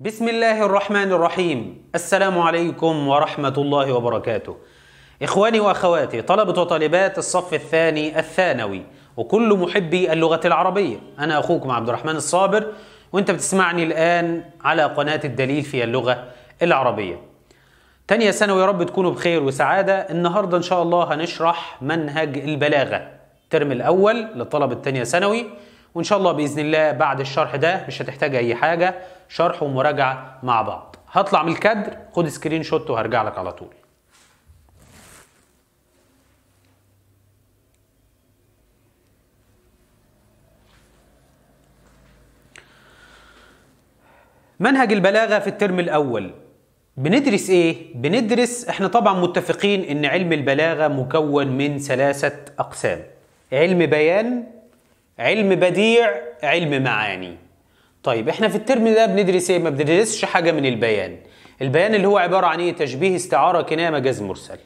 بسم الله الرحمن الرحيم السلام عليكم ورحمة الله وبركاته إخواني وأخواتي طلبة وطالبات الصف الثاني الثانوي وكل محبي اللغة العربية أنا أخوكم عبد الرحمن الصابر وأنت بتسمعني الآن على قناة الدليل في اللغة العربية تانية ثانوي يا رب تكونوا بخير وسعادة النهاردة إن شاء الله هنشرح منهج البلاغة الترم الأول للطلبة التانية ثانوي وان شاء الله باذن الله بعد الشرح ده مش هتحتاج اي حاجه شرح ومراجعه مع بعض هطلع من الكادر خد سكرين شوت وهرجع لك على طول منهج البلاغه في الترم الاول بندرس ايه بندرس احنا طبعا متفقين ان علم البلاغه مكون من ثلاثه اقسام علم بيان علم بديع علم معاني طيب احنا في الترم ده بندرس ايه ما بندرسش حاجه من البيان البيان اللي هو عباره عن ايه تشبيه استعاره كنايه مجاز مرسل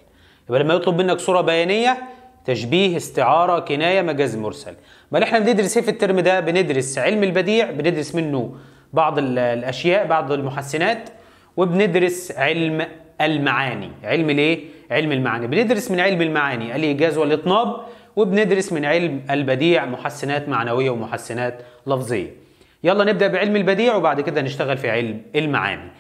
يبقى لما يطلب منك صوره بيانيه تشبيه استعاره كنايه مجاز مرسل امال احنا بندرس ايه في الترم ده بندرس علم البديع بندرس منه بعض الاشياء بعض المحسنات وبندرس علم المعاني علم الايه علم المعاني بندرس من علم المعاني الايجاز والاطناب وبندرس من علم البديع محسنات معنوية ومحسنات لفظية يلا نبدأ بعلم البديع وبعد كده نشتغل في علم المعاني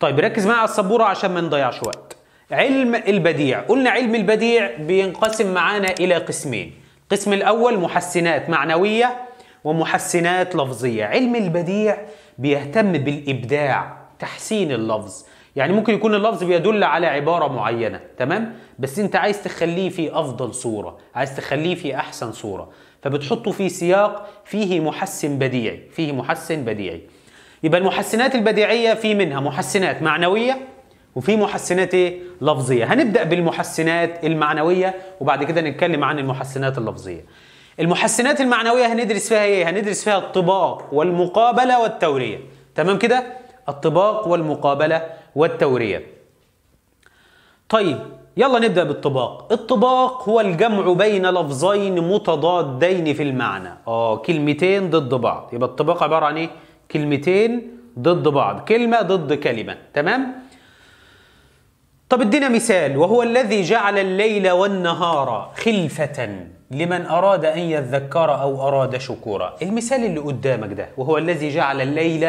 طيب ركز معايا على السبورة عشان ما نضيعش وقت علم البديع قلنا علم البديع بينقسم معانا إلى قسمين القسم الأول محسنات معنوية ومحسنات لفظية علم البديع بيهتم بالإبداع تحسين اللفظ يعني ممكن يكون اللفظ بيدل على عبارة معينة تمام بس انت عايز تخليه في افضل صورة عايز تخليه في احسن صورة فبتحطه في سياق فيه محسن بديعي فيه محسن بديعي يبقى المحسنات البديعية في منها محسنات معنوية وفي محسنات ايه؟ لفظية هنبدأ بالمحسنات المعنوية وبعد كده نتكلم عن المحسنات اللفظية المحسنات المعنوية هندرس فيها ايه؟ هندرس فيها الطباق والمقابلة والتورية تمام كده؟ الطباق والمقابلة والتورية طيب يلا نبدأ بالطباق الطباق هو الجمع بين لفظين متضادين في المعنى اه كلمتين ضد بعض يبقى الطباق عبارة عن ايه كلمتين ضد بعض كلمة ضد كلمة تمام طب ادينا مثال وهو الذي جعل الليل والنهار خلفة لمن أراد أن يذكر أو أراد شكورا إيه المثال اللي قدامك ده وهو الذي جعل الليل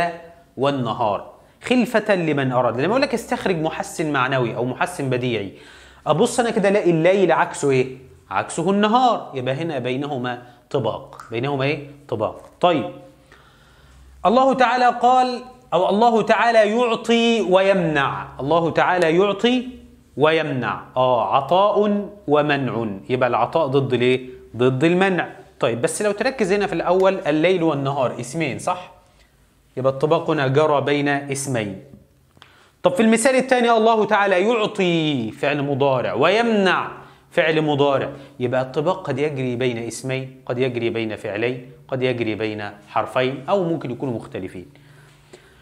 والنهار خلفة لمن أراد لما أقول لك استخرج محسن معنوي أو محسن بديعي أبص أنا كده ألاقي الليل عكسه إيه؟ عكسه النهار يبقى هنا بينهما طباق بينهما إيه؟ طباق طيب الله تعالى قال أو الله تعالى يعطي ويمنع الله تعالى يعطي ويمنع آه عطاء ومنع يبقى العطاء ضد ليه؟ ضد المنع طيب بس لو تركز هنا في الأول الليل والنهار اسمين صح؟ يبقى اطباقنا جرى بين اسمين طب في المثال الثاني الله تعالى يعطي فعل مضارع ويمنع فعل مضارع يبقى الطباق قد يجري بين اسمين قد يجري بين فعلين قد يجري بين حرفين أو ممكن يكونوا مختلفين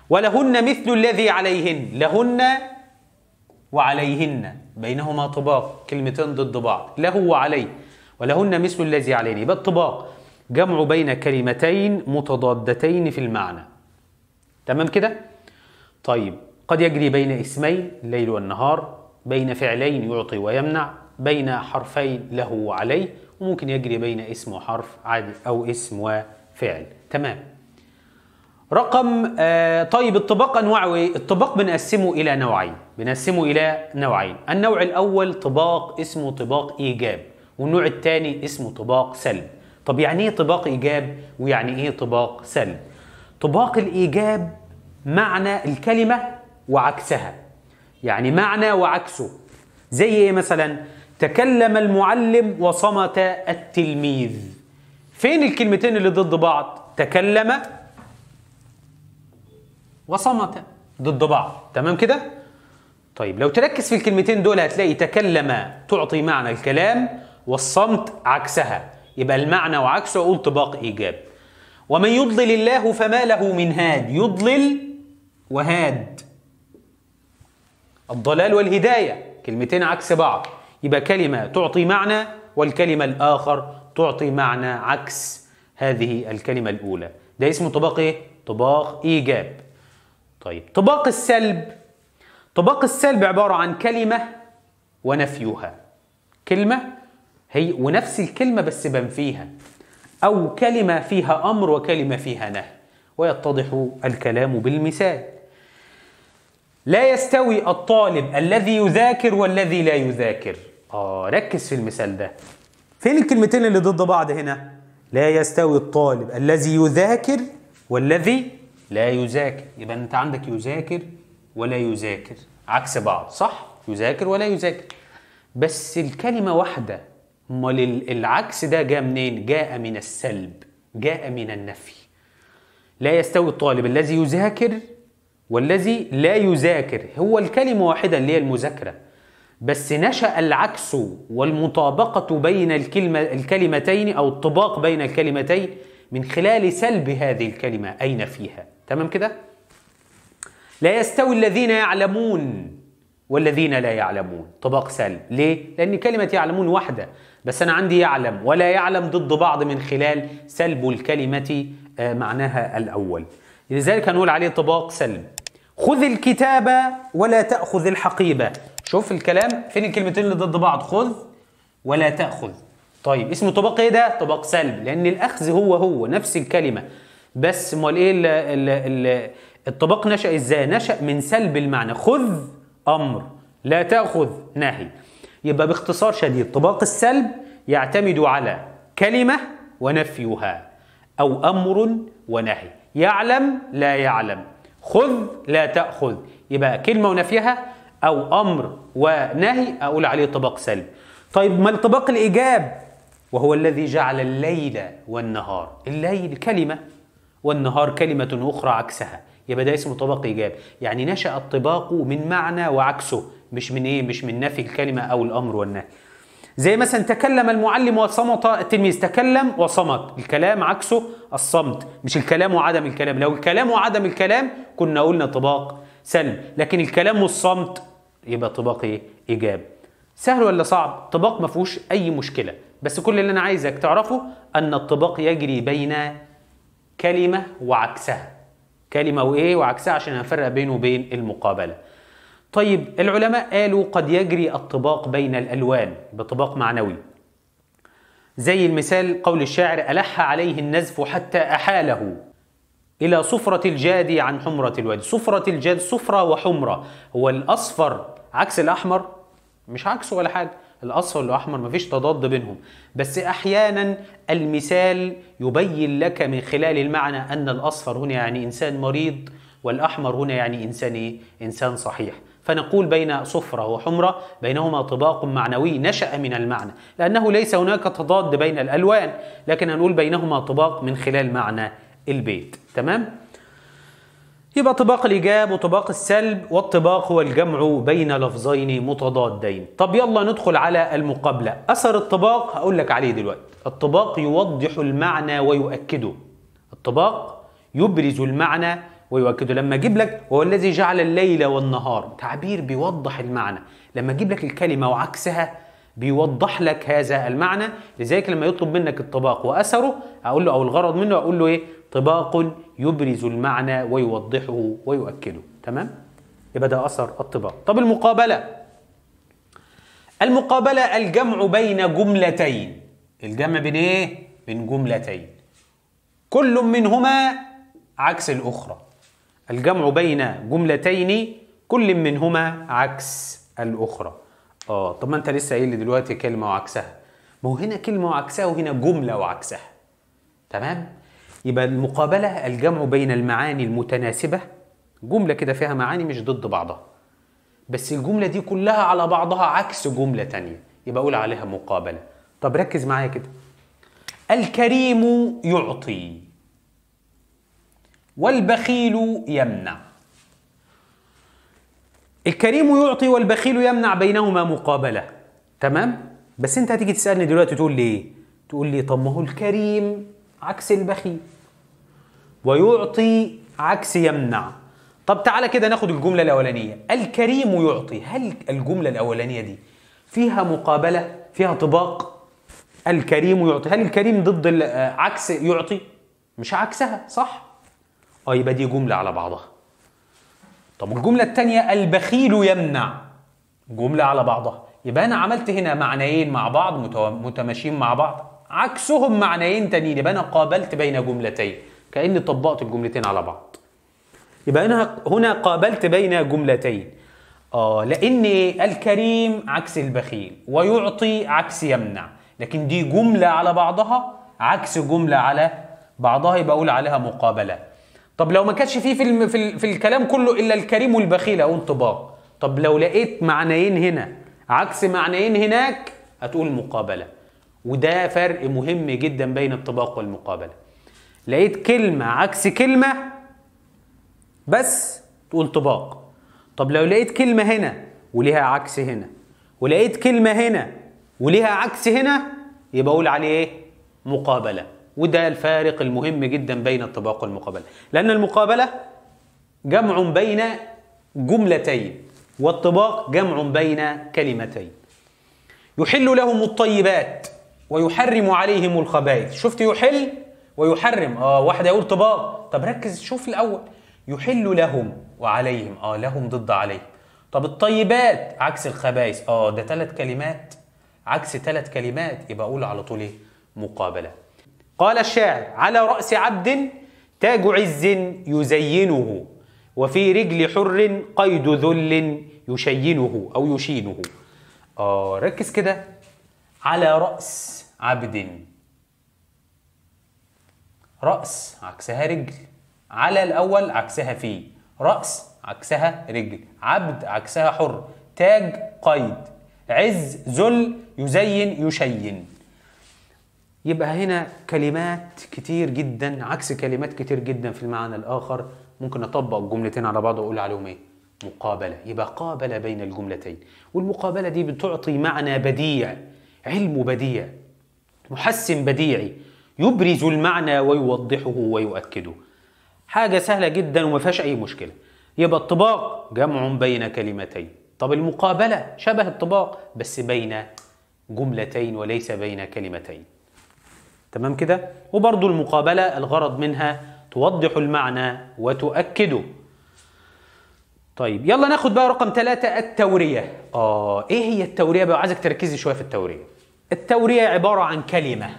ولهن مثل الذي عليهن لهن وعليهن بينهما طباق كلمتين ضد بعض له وعليه ولهن مثل الذي عليهن يبقى الطباق جمع بين كلمتين متضادتين في المعنى تمام كده طيب قد يجري بين اسمين الليل والنهار بين فعلين يعطي ويمنع بين حرفين له وعليه وممكن يجري بين اسم وحرف عادي او اسم وفعل تمام رقم آه طيب الطباق انواعه ايه الطباق بنقسمه الى نوعين بنقسمه الى نوعين النوع الاول طباق اسمه طباق ايجاب والنوع الثاني اسمه طباق سلب طب يعني ايه طباق ايجاب ويعني ايه طباق سلب طباق الايجاب معنى الكلمه وعكسها يعني معنى وعكسه زي ايه مثلا تكلم المعلم وصمت التلميذ فين الكلمتين اللي ضد بعض تكلم وصمت ضد بعض تمام كده طيب لو تركز في الكلمتين دول هتلاقي تكلم تعطي معنى الكلام والصمت عكسها يبقى المعنى وعكسه اقول طباق ايجاب ومن يضلل الله فما له من هاد يضلل وهاد الضلال والهداية كلمتين عكس بعض يبقى كلمة تعطي معنى والكلمة الآخر تعطي معنى عكس هذه الكلمة الأولى ده اسمه طباق إيه؟ طباق إيجاب طيب طباق السلب طباق السلب عبارة عن كلمة ونفيها كلمة هي ونفس الكلمة بس بنفيها أو كلمة فيها أمر وكلمة فيها نهي ويتضح الكلام بالمثال لا يستوي الطالب الذي يذاكر والذي لا يذاكر آه ركز في المثال ده فين الكلمتين اللي ضد بعض هنا لا يستوي الطالب الذي يذاكر والذي لا يذاكر يبقى انت عندك يذاكر ولا يذاكر عكس بعض صح يذاكر ولا يذاكر بس الكلمه واحده امال العكس ده جاء منين جاء من السلب جاء من النفي لا يستوي الطالب الذي يذاكر والذي لا يذاكر هو الكلمة واحدة اللي هي المذاكرة بس نشأ العكس والمطابقة بين الكلمة الكلمتين أو الطباق بين الكلمتين من خلال سلب هذه الكلمة أي نفيها تمام كده؟ لا يستوي الذين يعلمون والذين لا يعلمون طباق سلب ليه؟ لأن كلمة يعلمون واحدة بس أنا عندي يعلم ولا يعلم ضد بعض من خلال سلب الكلمة آه، معناها الأول لذلك هنقول عليه طباق سلب خذ الكتابة ولا تأخذ الحقيبة شوف الكلام فين الكلمتين اللي ضد بعض خذ ولا تأخذ طيب اسمه طباق ايه ده؟ طباق سلب لأن الأخذ هو هو نفس الكلمة بس امال ايه ال ال ال الطباق نشأ ازاي؟ نشأ من سلب المعنى خذ أمر لا تأخذ نهي يبقى باختصار شديد طباق السلب يعتمد على كلمة ونفيها أو أمر ونهي يعلم لا يعلم خذ لا تأخذ يبقى كلمة ونفيها أو أمر ونهي أقول عليه طباق سلب طيب ما الطباق الإيجاب وهو الذي جعل الليل والنهار الليل كلمة والنهار كلمة أخرى عكسها يبقى ده اسمه طبق إيجاب يعني نشأ الطباق من معنى وعكسه مش من ايه مش من نفي الكلمه او الامر والنهي زي مثلا تكلم المعلم وصمت التلميذ تكلم وصمت الكلام عكسه الصمت مش الكلام وعدم الكلام لو الكلام وعدم الكلام كنا قلنا طباق سلب لكن الكلام والصمت يبقى طباق ايه ايجاب سهل ولا صعب طباق ما فيهوش اي مشكله بس كل اللي انا عايزك تعرفه ان الطباق يجري بين كلمه وعكسها كلمه وايه وعكسها عشان هنفرق بينه وبين المقابله طيب العلماء قالوا قد يجري الطباق بين الألوان بطباق معنوي زي المثال قول الشاعر ألح عليه النزف حتى أحاله إلى صفرة الجاد عن حمرة الوادي صفرة الجاد صفرة وحمرة هو الأصفر عكس الأحمر مش عكسه ولا حاجة الأصفر والأحمر مفيش تضاد بينهم بس أحيانا المثال يبين لك من خلال المعنى أن الأصفر هنا يعني إنسان مريض والأحمر هنا يعني إنسان إيه؟ إنسان صحيح فنقول بين صفرة وحمرة بينهما طباق معنوي نشأ من المعنى لأنه ليس هناك تضاد بين الألوان لكن هنقول بينهما طباق من خلال معنى البيت تمام؟ يبقى طباق الإيجاب وطباق السلب والطباق هو الجمع بين لفظين متضادين طب يلا ندخل على المقابلة أثر الطباق هقول لك عليه دلوقتي الطباق يوضح المعنى ويؤكده الطباق يبرز المعنى ويؤكد لما اجيب لك وهو الذي جعل الليل والنهار تعبير بيوضح المعنى لما اجيب لك الكلمه وعكسها بيوضح لك هذا المعنى لذلك لما يطلب منك الطباق واثره اقول له او الغرض منه اقول له ايه طباق يبرز المعنى ويوضحه ويؤكده تمام يبقى ده اثر الطباق طب المقابله المقابله الجمع بين جملتين الجمع بين ايه بين جملتين كل منهما عكس الاخرى الجمع بين جملتين كل منهما عكس الاخرى اه طب ما انت لسه قايل لي دلوقتي كلمه وعكسها ما هو هنا كلمه وعكسها وهنا جمله وعكسها تمام يبقى المقابله الجمع بين المعاني المتناسبه جمله كده فيها معاني مش ضد بعضها بس الجمله دي كلها على بعضها عكس جمله تانية يبقى اقول عليها مقابله طب ركز معايا كده الكريم يعطي والبخيل يمنع الكريم يعطي والبخيل يمنع بينهما مقابله تمام بس انت هتيجي تسالني دلوقتي تقول لي ايه تقول لي طب ما هو الكريم عكس البخيل ويعطي عكس يمنع طب تعالى كده ناخد الجمله الاولانيه الكريم يعطي هل الجمله الاولانيه دي فيها مقابله فيها طباق الكريم يعطي هل الكريم ضد آه، عكس يعطي مش عكسها صح اه يبقى دي جمله على بعضها طب الجمله الثانيه البخيل يمنع جمله على بعضها يبقى انا عملت هنا معنيين مع بعض متماشيين مع بعض عكسهم معنيين تانيين يبقى انا قابلت بين جملتين كاني طبقت الجملتين على بعض يبقى انا هنا قابلت بين جملتين اه لان الكريم عكس البخيل ويعطي عكس يمنع لكن دي جمله على بعضها عكس جمله على بعضها يبقى اقول عليها مقابله طب لو ما كانش فيه في الم... في, ال... في الكلام كله الا الكريم والبخيل او طباق طب لو لقيت معنيين هنا عكس معنيين هناك هتقول مقابله وده فرق مهم جدا بين الطباق والمقابله لقيت كلمه عكس كلمه بس تقول طباق طب لو لقيت كلمه هنا وليها عكس هنا ولقيت كلمه هنا وليها عكس هنا يبقى اقول عليه ايه مقابله وده الفارق المهم جدا بين الطباق والمقابله لان المقابله جمع بين جملتين والطباق جمع بين كلمتين يحل لهم الطيبات ويحرم عليهم الخبائث شفت يحل ويحرم اه واحد يقول طباق طب ركز شوف الاول يحل لهم وعليهم اه لهم ضد عليهم طب الطيبات عكس الخبائث اه ده ثلاث كلمات عكس ثلاث كلمات يبقى اقول على طول ايه مقابله قال الشاعر على رأس عبد تاج عز يزينه وفي رجل حر قيد ذل يشينه أو يشينه آه ركز كده على رأس عبد رأس عكسها رجل على الأول عكسها في رأس عكسها رجل عبد عكسها حر تاج قيد عز ذل يزين يشين يبقى هنا كلمات كتير جدا عكس كلمات كتير جدا في المعنى الآخر ممكن أطبق الجملتين على بعض وأقول عليهم إيه؟ مقابلة يبقى قابلة بين الجملتين والمقابلة دي بتعطي معنى بديع علم بديع محسن بديعي يبرز المعنى ويوضحه ويؤكده حاجة سهلة جدا وما فيهاش أي مشكلة يبقى الطباق جمع بين كلمتين طب المقابلة شبه الطباق بس بين جملتين وليس بين كلمتين تمام كده وبرضو المقابلة الغرض منها توضح المعنى وتؤكده طيب يلا ناخد بقى رقم ثلاثة التورية آه إيه هي التورية بقى عايزك تركزي شوية في التورية التورية عبارة عن كلمة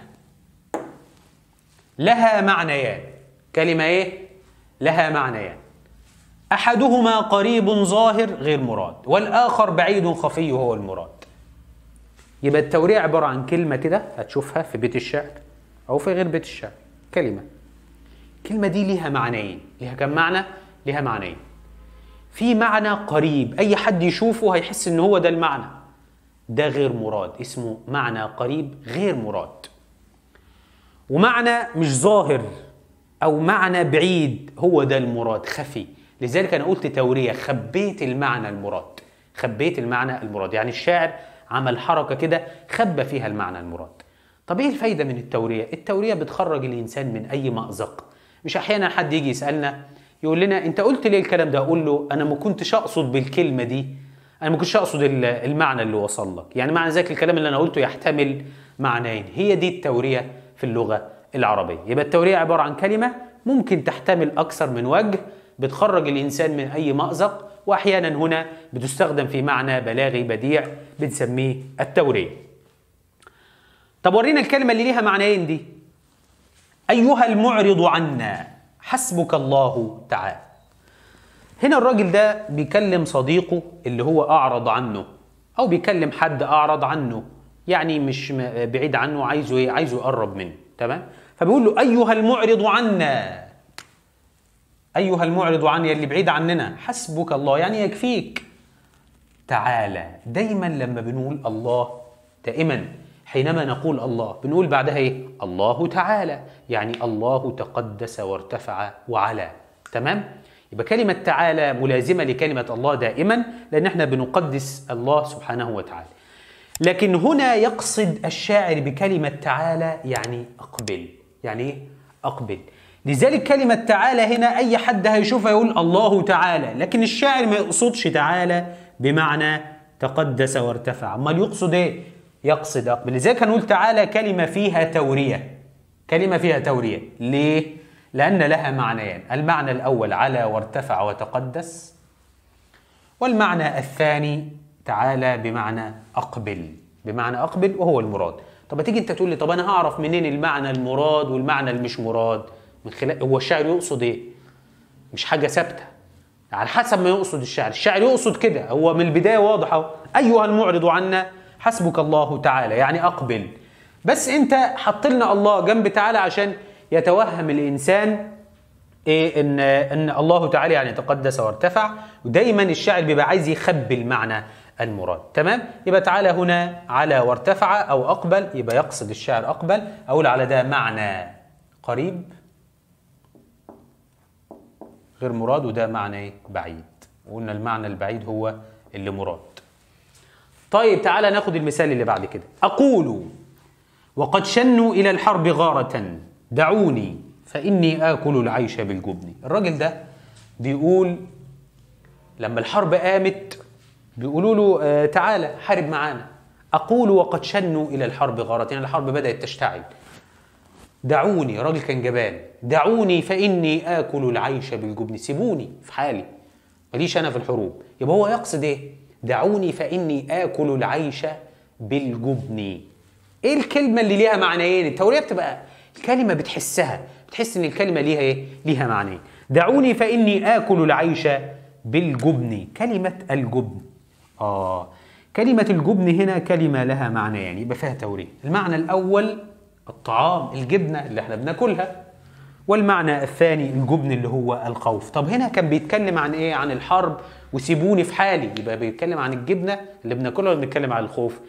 لها معنيان كلمة إيه؟ لها معنيان أحدهما قريب ظاهر غير مراد والآخر بعيد خفي هو المراد يبقى التورية عبارة عن كلمة كده هتشوفها في بيت الشعر أو في غير بيت الشعر كلمة الكلمة دي ليها معنيين ليها كم معنى؟ ليها معنيين في معنى قريب أي حد يشوفه هيحس إن هو ده المعنى ده غير مراد اسمه معنى قريب غير مراد ومعنى مش ظاهر أو معنى بعيد هو ده المراد خفي لذلك أنا قلت تورية خبيت المعنى المراد خبيت المعنى المراد يعني الشاعر عمل حركة كده خبى فيها المعنى المراد طب ايه الفايده من التوريه التوريه بتخرج الانسان من اي مازق مش احيانا حد يجي يسالنا يقول لنا انت قلت ليه الكلام ده اقول له انا ما كنتش اقصد بالكلمه دي انا ما كنتش اقصد المعنى اللي وصل لك يعني معنى ذلك الكلام اللي انا قلته يحتمل معنيين هي دي التوريه في اللغه العربيه يبقى التوريه عباره عن كلمه ممكن تحتمل اكثر من وجه بتخرج الانسان من اي مازق واحيانا هنا بتستخدم في معنى بلاغي بديع بنسميه التوريه طب ورينا الكلمه اللي ليها معنيين دي ايها المعرض عنا حسبك الله تعالى هنا الراجل ده بيكلم صديقه اللي هو اعرض عنه او بيكلم حد اعرض عنه يعني مش بعيد عنه عايزه ايه عايزه يقرب منه تمام فبيقول له ايها المعرض عنا ايها المعرض عنا اللي بعيد عننا حسبك الله يعني يكفيك تعالى دايما لما بنقول الله دائما حينما نقول الله بنقول بعدها ايه الله تعالى يعني الله تقدس وارتفع وعلا تمام يبقى كلمة تعالى ملازمة لكلمة الله دائما لأن احنا بنقدس الله سبحانه وتعالى لكن هنا يقصد الشاعر بكلمة تعالى يعني أقبل يعني إيه؟ أقبل لذلك كلمة تعالى هنا أي حد هيشوفها يقول الله تعالى لكن الشاعر ما يقصدش تعالى بمعنى تقدس وارتفع أمال يقصد إيه؟ يقصد أقبل لذلك هنقول تعالى كلمة فيها تورية كلمة فيها تورية ليه؟ لأن لها معنيان المعنى الأول على وارتفع وتقدس والمعنى الثاني تعالى بمعنى أقبل بمعنى أقبل وهو المراد طب تيجي أنت تقول لي طب أنا هعرف منين المعنى المراد والمعنى المش مراد من خلال هو الشاعر يقصد إيه؟ مش حاجة ثابتة على حسب ما يقصد الشاعر الشاعر يقصد كده هو من البداية واضح أيها المعرض عنا حسبك الله تعالى يعني أقبل بس أنت حط لنا الله جنب تعالى عشان يتوهم الإنسان إيه إن إن الله تعالى يعني تقدس وارتفع ودايما الشاعر بيبقى عايز يخبي المعنى المراد تمام يبقى تعالى هنا على وارتفع أو أقبل يبقى يقصد الشاعر أقبل أقول على ده معنى قريب غير مراد وده معنى بعيد وقلنا المعنى البعيد هو اللي مراد طيب تعالى ناخد المثال اللي بعد كده أقول وقد شنوا إلى الحرب غارة دعوني فإني آكل العيش بالجبن الراجل ده بيقول لما الحرب قامت بيقولوا له آه، تعالى حارب معانا أقول وقد شنوا إلى الحرب غارة يعني الحرب بدأت تشتعل دعوني راجل كان جبان دعوني فإني آكل العيش بالجبن سيبوني في حالي ماليش أنا في الحروب يبقى هو يقصد إيه؟ دعوني فاني اكل العيش بالجبن ايه الكلمه اللي ليها معنيين إيه؟ التوريه بتبقى الكلمه بتحسها بتحس ان الكلمه ليها ايه ليها معنيين دعوني فاني اكل العيش بالجبن كلمه الجبن اه كلمه الجبن هنا كلمه لها معنى يعني يبقى فيها توريه المعنى الاول الطعام الجبنه اللي احنا بناكلها والمعنى الثاني الجبن اللي هو الخوف طب هنا كان بيتكلم عن ايه عن الحرب وسيبوني في حالي يبقى بيتكلم عن الجبنه اللي بناكلها ولا بنتكلم عن الخوف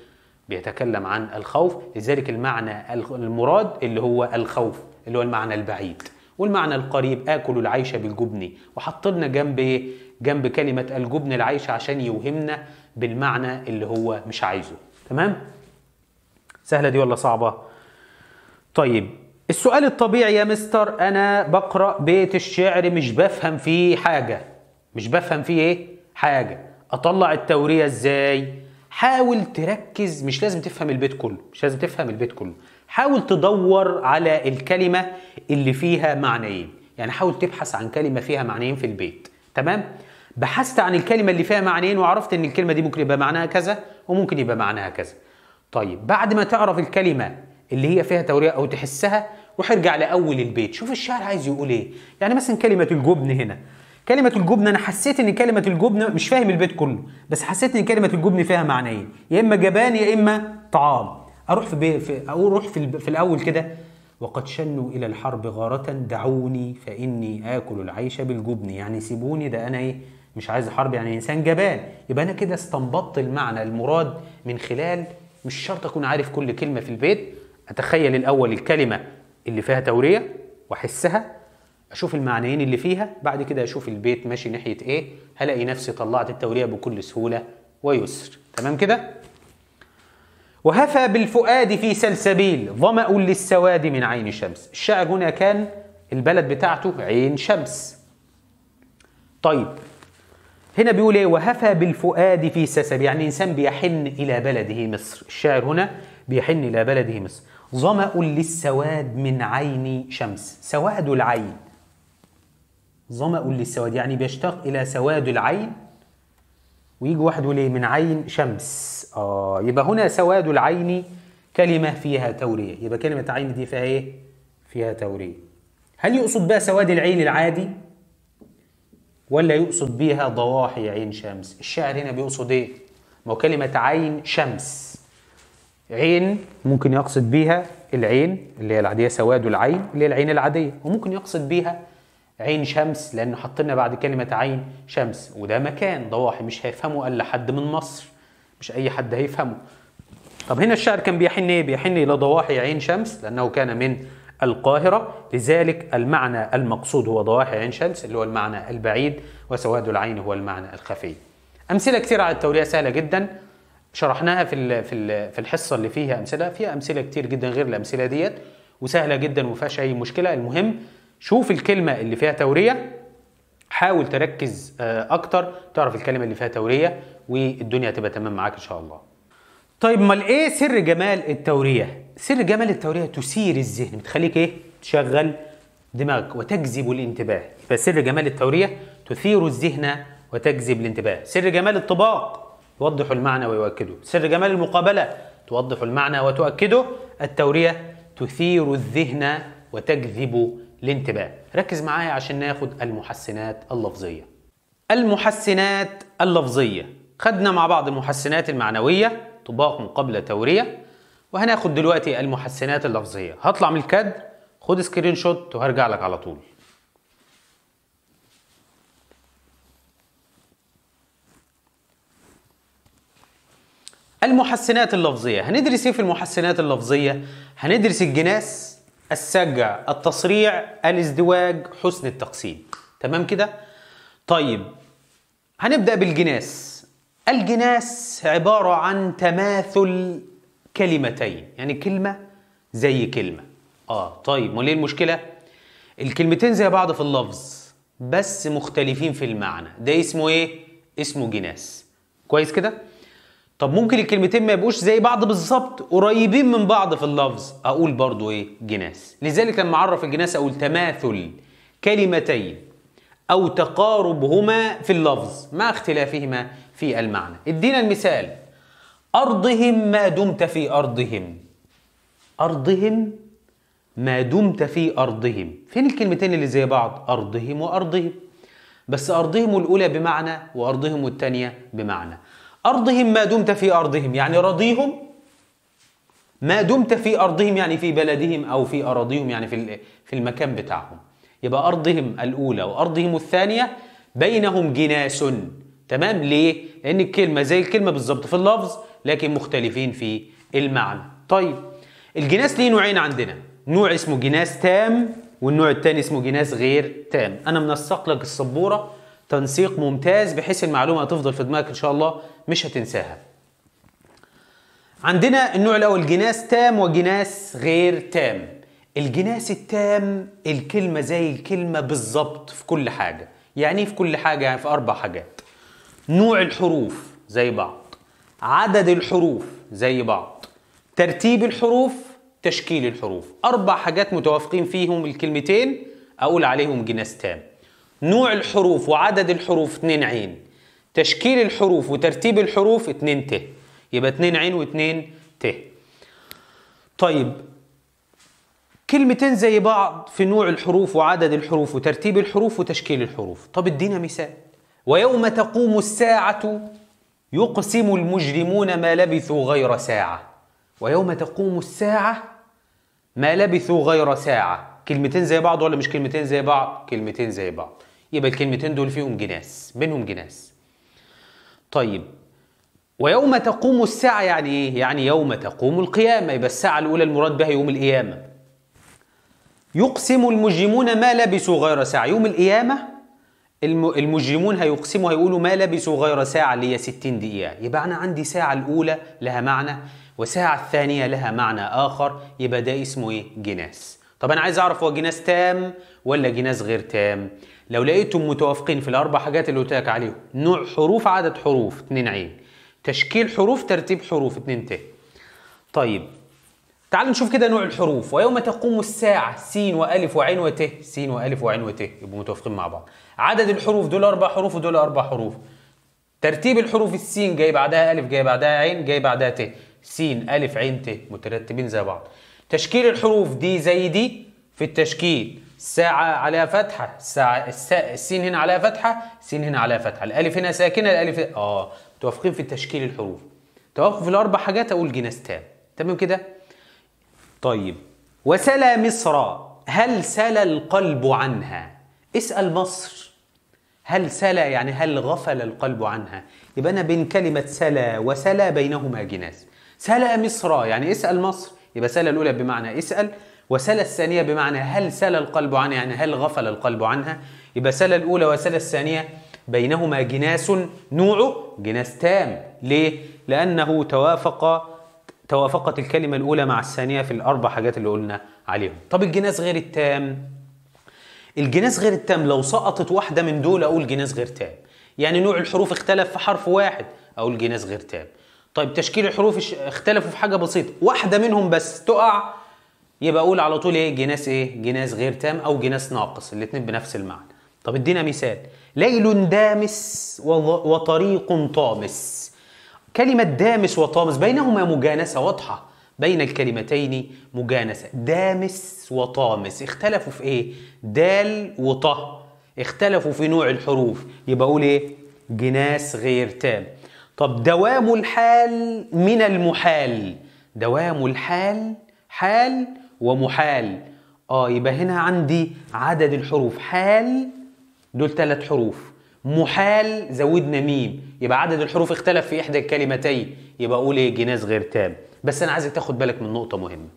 بيتكلم عن الخوف لذلك المعنى المراد اللي هو الخوف اللي هو المعنى البعيد والمعنى القريب اكل العيش بالجبن وحط لنا جنب ايه جنب كلمه الجبن العيش عشان يوهمنا بالمعنى اللي هو مش عايزه تمام سهله دي ولا صعبه طيب السؤال الطبيعي يا مستر انا بقرا بيت الشعر مش بفهم فيه حاجه مش بفهم فيه ايه حاجه اطلع التوريه ازاي حاول تركز مش لازم تفهم البيت كله مش لازم تفهم البيت كله حاول تدور على الكلمه اللي فيها معنيين يعني حاول تبحث عن كلمه فيها معنيين في البيت تمام بحثت عن الكلمه اللي فيها معنيين وعرفت ان الكلمه دي ممكن يبقى معناها كذا وممكن يبقى معناها كذا طيب بعد ما تعرف الكلمه اللي هي فيها توريه او تحسها روح ارجع لاول البيت شوف الشاعر عايز يقول ايه يعني مثلا كلمه الجبن هنا كلمه الجبن انا حسيت ان كلمه الجبن مش فاهم البيت كله بس حسيت ان كلمه الجبن فيها معنيين يا اما جبان يا اما طعام اروح في, بي في روح في, في الاول كده وقد شنوا الى الحرب غاره دعوني فاني اكل العيش بالجبن يعني سيبوني ده انا ايه مش عايز حرب يعني انسان جبان يبقى انا كده استنبطت المعنى المراد من خلال مش شرط اكون عارف كل كلمه في البيت اتخيل الاول الكلمه اللي فيها توريه واحسها اشوف المعنيين اللي فيها بعد كده اشوف البيت ماشي ناحيه ايه هلاقي نفسي طلعت التوريه بكل سهوله ويسر تمام كده وهفى بالفؤاد في سلسبيل ظمأ للسواد من عين شمس الشاعر هنا كان البلد بتاعته عين شمس طيب هنا بيقول ايه وهفى بالفؤاد في سلسبيل يعني انسان بيحن الى بلده مصر الشاعر هنا بيحن الى بلده مصر ظمأ للسواد من عين شمس سواد العين ظمأ للسواد يعني بيشتاق إلى سواد العين ويجي واحد يقول إيه من عين شمس آه يبقى هنا سواد العين كلمة فيها تورية يبقى كلمة عين دي فيها إيه؟ فيها تورية هل يقصد بها سواد العين العادي؟ ولا يقصد بها ضواحي عين شمس الشاعر هنا بيقصد ايه ما كلمة عين شمس عين ممكن يقصد بها العين اللي هي العادية سواد العين اللي هي العين العادية وممكن يقصد بها عين شمس لانه حط لنا بعد كلمه عين شمس وده مكان ضواحي مش هيفهمه الا حد من مصر مش اي حد هيفهمه طب هنا الشعر كان بيحن ايه بيحن الى ضواحي عين شمس لانه كان من القاهرة لذلك المعنى المقصود هو ضواحي عين شمس اللي هو المعنى البعيد وسواد العين هو المعنى الخفي أمثلة كثيرة على التولية سهلة جدا شرحناها في في في الحصة اللي فيها أمثلة فيها أمثلة كتير جدا غير الأمثلة ديت وسهلة جدا وما فيهاش أي مشكلة المهم شوف الكلمه اللي فيها توريه حاول تركز آه، اكتر تعرف الكلمه اللي فيها توريه والدنيا هتبقى تمام معاك ان شاء الله طيب امال ايه سر جمال التوريه سر جمال التوريه تثير الذهن بتخليك ايه تشغل دماغك وتجذب الانتباه يبقى سر جمال التوريه تثير الذهن وتجذب الانتباه سر جمال الطباق يوضح المعنى ويؤكده سر جمال المقابله توضح المعنى وتؤكده التوريه تثير الذهن وتجذب الانتباه ركز معايا عشان ناخد المحسنات اللفظية المحسنات اللفظية خدنا مع بعض المحسنات المعنوية طباق مقابلة تورية وهناخد دلوقتي المحسنات اللفظية هطلع من الكاد خد سكرين شوت وهرجع لك على طول المحسنات اللفظية هندرس ايه في المحسنات اللفظية؟ هندرس الجناس السجع التصريع الازدواج حسن التقسيم تمام كده طيب هنبدا بالجناس الجناس عباره عن تماثل كلمتين يعني كلمه زي كلمه اه طيب وليه المشكله الكلمتين زي بعض في اللفظ بس مختلفين في المعنى ده اسمه ايه اسمه جناس كويس كده طب ممكن الكلمتين ما يبقوش زي بعض بالظبط قريبين من بعض في اللفظ اقول برضو ايه جناس لذلك لما اعرف الجناس اقول تماثل كلمتين او تقاربهما في اللفظ مع اختلافهما في المعنى ادينا المثال ارضهم ما دمت في ارضهم ارضهم ما دمت في ارضهم فين الكلمتين اللي زي بعض ارضهم وارضهم بس ارضهم الاولى بمعنى وارضهم الثانيه بمعنى أرضهم ما دمت في أرضهم يعني رضيهم ما دمت في أرضهم يعني في بلدهم أو في أراضيهم يعني في في المكان بتاعهم يبقى أرضهم الأولى وأرضهم الثانية بينهم جناس تمام ليه؟ لأن الكلمة زي الكلمة بالظبط في اللفظ لكن مختلفين في المعنى طيب الجناس ليه نوعين عندنا نوع اسمه جناس تام والنوع الثاني اسمه جناس غير تام أنا منسق لك السبورة تنسيق ممتاز بحيث المعلومه هتفضل في دماغك ان شاء الله مش هتنساها عندنا النوع الاول جناس تام وجناس غير تام الجناس التام الكلمه زي الكلمه بالظبط في كل حاجه يعني ايه في كل حاجه يعني في اربع حاجات نوع الحروف زي بعض عدد الحروف زي بعض ترتيب الحروف تشكيل الحروف اربع حاجات متوافقين فيهم الكلمتين اقول عليهم جناس تام نوع الحروف وعدد الحروف 2 عين تشكيل الحروف وترتيب الحروف 2 ت يبقى 2 عين و2 ت طيب كلمتين زي بعض في نوع الحروف وعدد الحروف وترتيب الحروف وتشكيل الحروف طب ادينا مثال ويوم تقوم الساعة يقسم المجرمون ما لبثوا غير ساعة ويوم تقوم الساعة ما لبثوا غير ساعة كلمتين زي بعض ولا مش كلمتين زي بعض كلمتين زي بعض يبقى الكلمتين دول فيهم جناس بينهم جناس طيب ويوم تقوم الساعة يعني ايه؟ يعني يوم تقوم القيامة يبقى الساعة الأولى المراد بها يوم القيامة يقسم المجرمون ما لبثوا غير ساعة يوم القيامة المجرمون هيقسموا هيقولوا ما لبثوا غير ساعة اللي هي 60 دقيقة يبقى أنا عندي ساعة الأولى لها معنى وساعة الثانية لها معنى آخر يبقى ده اسمه إيه؟ جناس طب أنا عايز أعرف هو جناس تام ولا جناس غير تام؟ لو لقيتم متوافقين في الاربع حاجات اللي قلت لك عليهم نوع حروف عدد حروف 2 عين تشكيل حروف ترتيب حروف 2 ت طيب تعالوا نشوف كده نوع الحروف ويوم تقوم الساعة س وألف وعين وت س وألف وعين وت يبقوا متوافقين مع بعض عدد الحروف دول أربع حروف ودول أربع حروف ترتيب الحروف السين جاي بعدها ألف جاي بعدها عين جاي بعدها ت س ألف عين ت مترتبين زي بعض تشكيل الحروف دي زي دي في التشكيل الساعة عليها فتحة الساعة السين هنا عليها فتحة السين هنا عليها فتحة الألف هنا ساكنة الألف هنا. آه متوافقين في تشكيل الحروف توافق في الأربع حاجات أقول جنستان تمام كده طيب وسلا مصر هل سلا القلب عنها اسأل مصر هل سلا يعني هل غفل القلب عنها يبقى أنا بين كلمة سلا وسلا بينهما جناس سلا مصر يعني اسأل مصر يبقى سلا الأولى بمعنى اسأل وسلى الثانية بمعنى هل سلى القلب عنها يعني هل غفل القلب عنها يبقى سلى الأولى وسلى الثانية بينهما جناس نوعه جناس تام ليه؟ لأنه توافق توافقت الكلمة الأولى مع الثانية في الأربع حاجات اللي قلنا عليهم طب الجناس غير التام الجناس غير التام لو سقطت واحدة من دول أقول جناس غير تام يعني نوع الحروف اختلف في حرف واحد أقول جناس غير تام طيب تشكيل الحروف اختلفوا في حاجة بسيطة واحدة منهم بس تقع يبقى اقول على طول ايه جناس ايه جناس غير تام او جناس ناقص الاثنين بنفس المعنى طب ادينا مثال ليل دامس وطريق طامس كلمة دامس وطامس بينهما مجانسة واضحة بين الكلمتين مجانسة دامس وطامس اختلفوا في ايه دال وطه اختلفوا في نوع الحروف يبقى اقول ايه جناس غير تام طب دوام الحال من المحال دوام الحال حال ومحال اه يبقى هنا عندي عدد الحروف حال دول ثلاث حروف محال زودنا ميم يبقى عدد الحروف اختلف في احدى الكلمتين يبقى اقول ايه جناس غير تام بس انا عايزك تاخد بالك من نقطه مهمه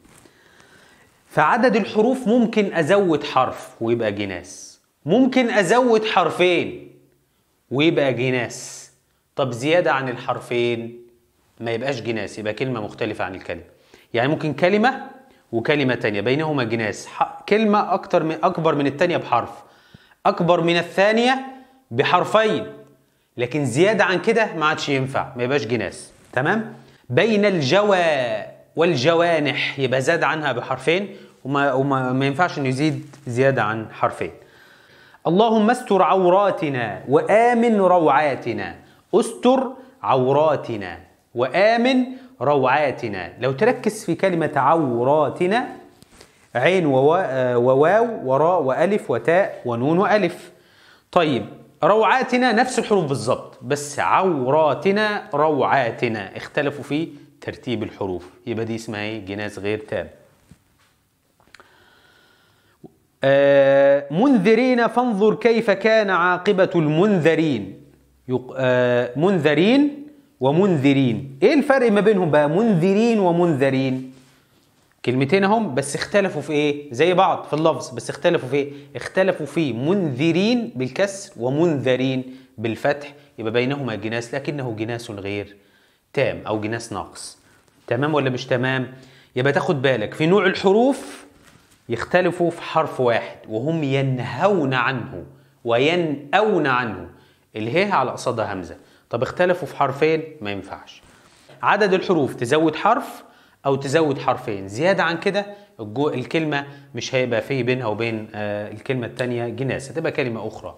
فعدد الحروف ممكن ازود حرف ويبقى جناس ممكن ازود حرفين ويبقى جناس طب زياده عن الحرفين ما يبقاش جناس يبقى كلمه مختلفه عن الكلمه يعني ممكن كلمه وكلمة تانية بينهما جناس كلمة أكتر من أكبر من التانية بحرف أكبر من الثانية بحرفين لكن زيادة عن كده ما عادش ينفع ما يبقاش جناس تمام بين الجوى والجوانح يبقى زاد عنها بحرفين وما, وما ما ينفعش انه يزيد زيادة عن حرفين اللهم استر عوراتنا وآمن روعاتنا استر عوراتنا وآمن روعاتنا لو تركز في كلمة عوراتنا عين آه، وواو وراء وألف وتاء ونون وألف طيب روعاتنا نفس الحروف بالظبط بس عوراتنا روعاتنا اختلفوا في ترتيب الحروف يبقى دي اسمها ايه جناس غير تام آه منذرين فانظر كيف كان عاقبة المنذرين آه منذرين ومنذرين ايه الفرق ما بينهم بقى منذرين ومنذرين كلمتين اهم بس اختلفوا في ايه زي بعض في اللفظ بس اختلفوا في ايه اختلفوا في منذرين بالكسر ومنذرين بالفتح يبقى بينهما جناس لكنه جناس غير تام او جناس ناقص تمام ولا مش تمام يبقى تاخد بالك في نوع الحروف يختلفوا في حرف واحد وهم ينهون عنه وينأون عنه اله على قصادها همزه طب اختلفوا في حرفين ما ينفعش عدد الحروف تزود حرف او تزود حرفين زياده عن كده الكلمه مش هيبقى فيه بينها وبين آه، الكلمه الثانيه جناس هتبقى كلمه اخرى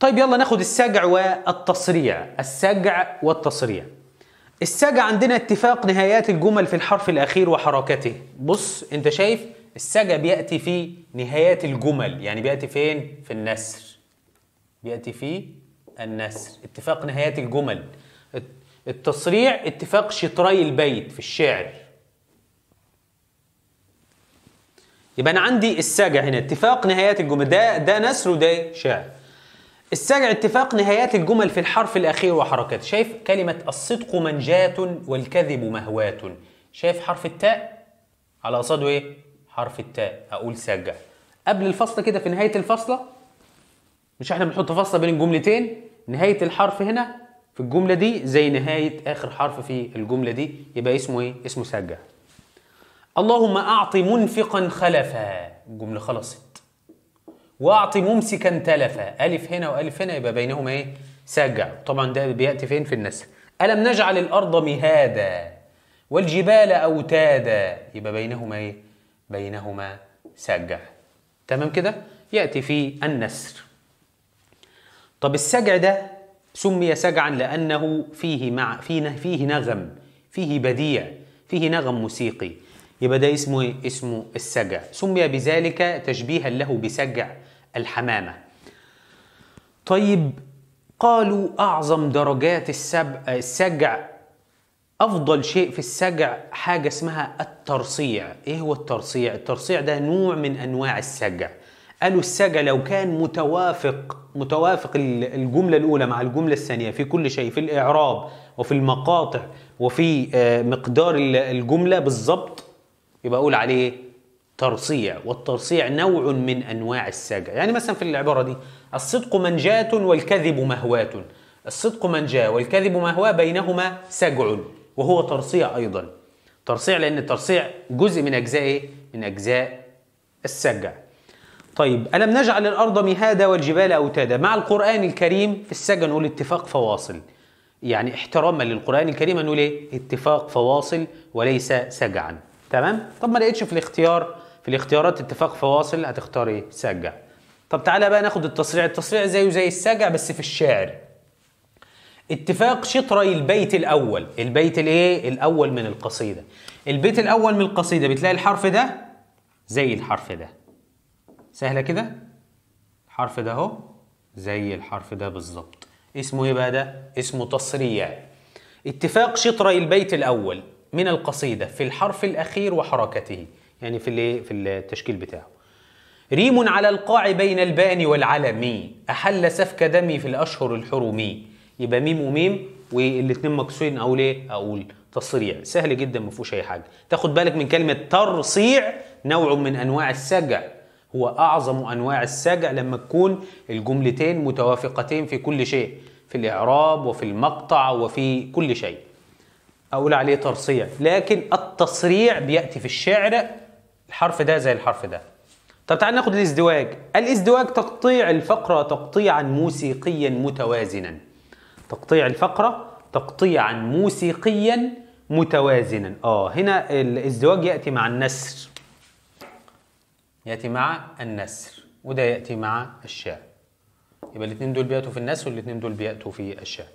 طيب يلا ناخد السجع والتصريع السجع والتصريع السجع عندنا اتفاق نهايات الجمل في الحرف الاخير وحركته بص انت شايف السجع بياتي في نهايات الجمل يعني بياتي فين في النسر بياتي في النسر اتفاق نهايات الجمل التصريع اتفاق شطري البيت في الشعر يبقى انا عندي السجع هنا اتفاق نهايات الجمل ده ده نسر وده شعر السجع اتفاق نهايات الجمل في الحرف الاخير وحركاته شايف كلمه الصدق منجاه والكذب مهواه شايف حرف التاء على قصاده ايه حرف التاء اقول سجع قبل الفصل كده في نهايه الفصله مش احنا بنحط فاصله بين الجملتين نهايه الحرف هنا في الجمله دي زي نهايه اخر حرف في الجمله دي يبقى اسمه ايه اسمه سجع اللهم اعط منفقا خلفا الجمله خلصت واعط ممسكا تلفا الف هنا والف هنا يبقى بينهما ايه سجع طبعا ده بياتي فين في النسر الم نجعل الارض مهادا والجبال اوتادا يبقى بينهما ايه بينهما سجع تمام كده ياتي في النسر طب السجع ده سمي سجعا لأنه فيه مع فيه فيه نغم فيه بديع فيه نغم موسيقي يبقى ده اسمه ايه؟ اسمه السجع سمي بذلك تشبيها له بسجع الحمامة طيب قالوا أعظم درجات السبع السجع أفضل شيء في السجع حاجة اسمها الترصيع إيه هو الترصيع؟ الترصيع ده نوع من أنواع السجع قالوا السجع لو كان متوافق متوافق الجملة الأولى مع الجملة الثانية في كل شيء في الإعراب وفي المقاطع وفي آه، مقدار الجملة بالظبط يبقى أقول عليه ترصيع والترصيع نوع من أنواع السجع يعني مثلا في العبارة دي الصدق منجاة والكذب مهواة الصدق منجاة والكذب مهواة بينهما سجع وهو ترصيع أيضا ترصيع لأن الترصيع جزء من أجزاء إيه؟ من أجزاء السجع طيب ألم نجعل الأرض مهادا والجبال أوتادا مع القرآن الكريم في السجن اتفاق فواصل يعني احتراما للقرآن الكريم نقول إيه اتفاق فواصل وليس سجعا تمام طب ما لقيتش في الاختيار في الاختيارات اتفاق فواصل هتختار إيه سجع طب تعالى بقى ناخد التصريع التصريع زيه زي السجع بس في الشعر اتفاق شطري البيت الأول البيت الإيه الأول من القصيدة البيت الأول من القصيدة بتلاقي الحرف ده زي الحرف ده سهله كده الحرف ده اهو زي الحرف ده بالظبط اسمه ايه بقى ده اسمه تصريع اتفاق شطري البيت الاول من القصيده في الحرف الاخير وحركته يعني في الايه في التشكيل بتاعه ريم على القاع بين البان والعلم احل سفك دمي في الاشهر الحرمي يبقى ميم وميم والاثنين مكسورين اقول ايه اقول تصريع سهل جدا ما فيهوش اي حاجه تاخد بالك من كلمه ترصيع نوع من انواع السجع هو أعظم أنواع السجع لما تكون الجملتين متوافقتين في كل شيء في الإعراب وفي المقطع وفي كل شيء أقول عليه ترصيع لكن التصريع بيأتي في الشعر الحرف ده زي الحرف ده طب تعال ناخد الازدواج الازدواج تقطيع الفقرة تقطيعا موسيقيا متوازنا تقطيع الفقرة تقطيعا موسيقيا متوازنا اه هنا الازدواج يأتي مع النسر يأتي مع النسر وده يأتي مع الشعر يبقى الاثنين دول بيأتوا في النسر والاثنين دول بيأتوا في الشعر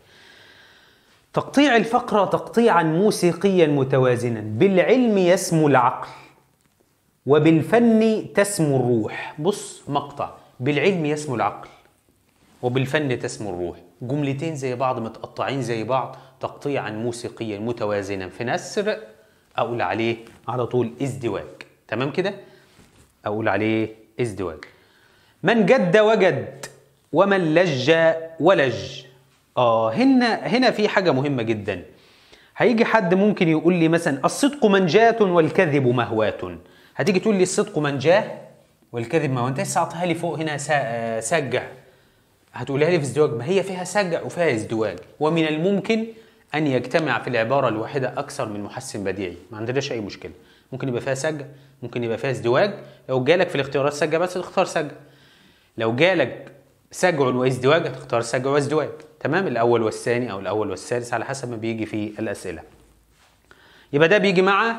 تقطيع الفقرة تقطيعا موسيقيا متوازنا بالعلم يسمو العقل وبالفن تسمو الروح بص مقطع بالعلم يسمو العقل وبالفن تسمو الروح جملتين زي بعض متقطعين زي بعض تقطيعا موسيقيا متوازنا في نسر اقول عليه على طول ازدواج تمام كده أقول عليه ازدواج من جد وجد ومن لج ولج آه هنا هنا في حاجة مهمة جدا هيجي حد ممكن يقول لي مثلا الصدق منجاة والكذب مهواة هتيجي تقول لي الصدق منجاه والكذب مهواة انت لسه لي فوق هنا آه، سجع هتقولها لي في ازدواج ما هي فيها سجع وفيها ازدواج ومن الممكن ان يجتمع في العباره الواحده اكثر من محسن بديعي ما عندناش اي مشكله ممكن يبقى فيها سجه ممكن يبقى فيها ازدواج لو جالك في الاختيارات سجه بس تختار سجه لو جالك سجع وازدواج هتختار سجع وازدواج تمام الاول والثاني او الاول والثالث على حسب ما بيجي في الاسئله يبقى ده بيجي مع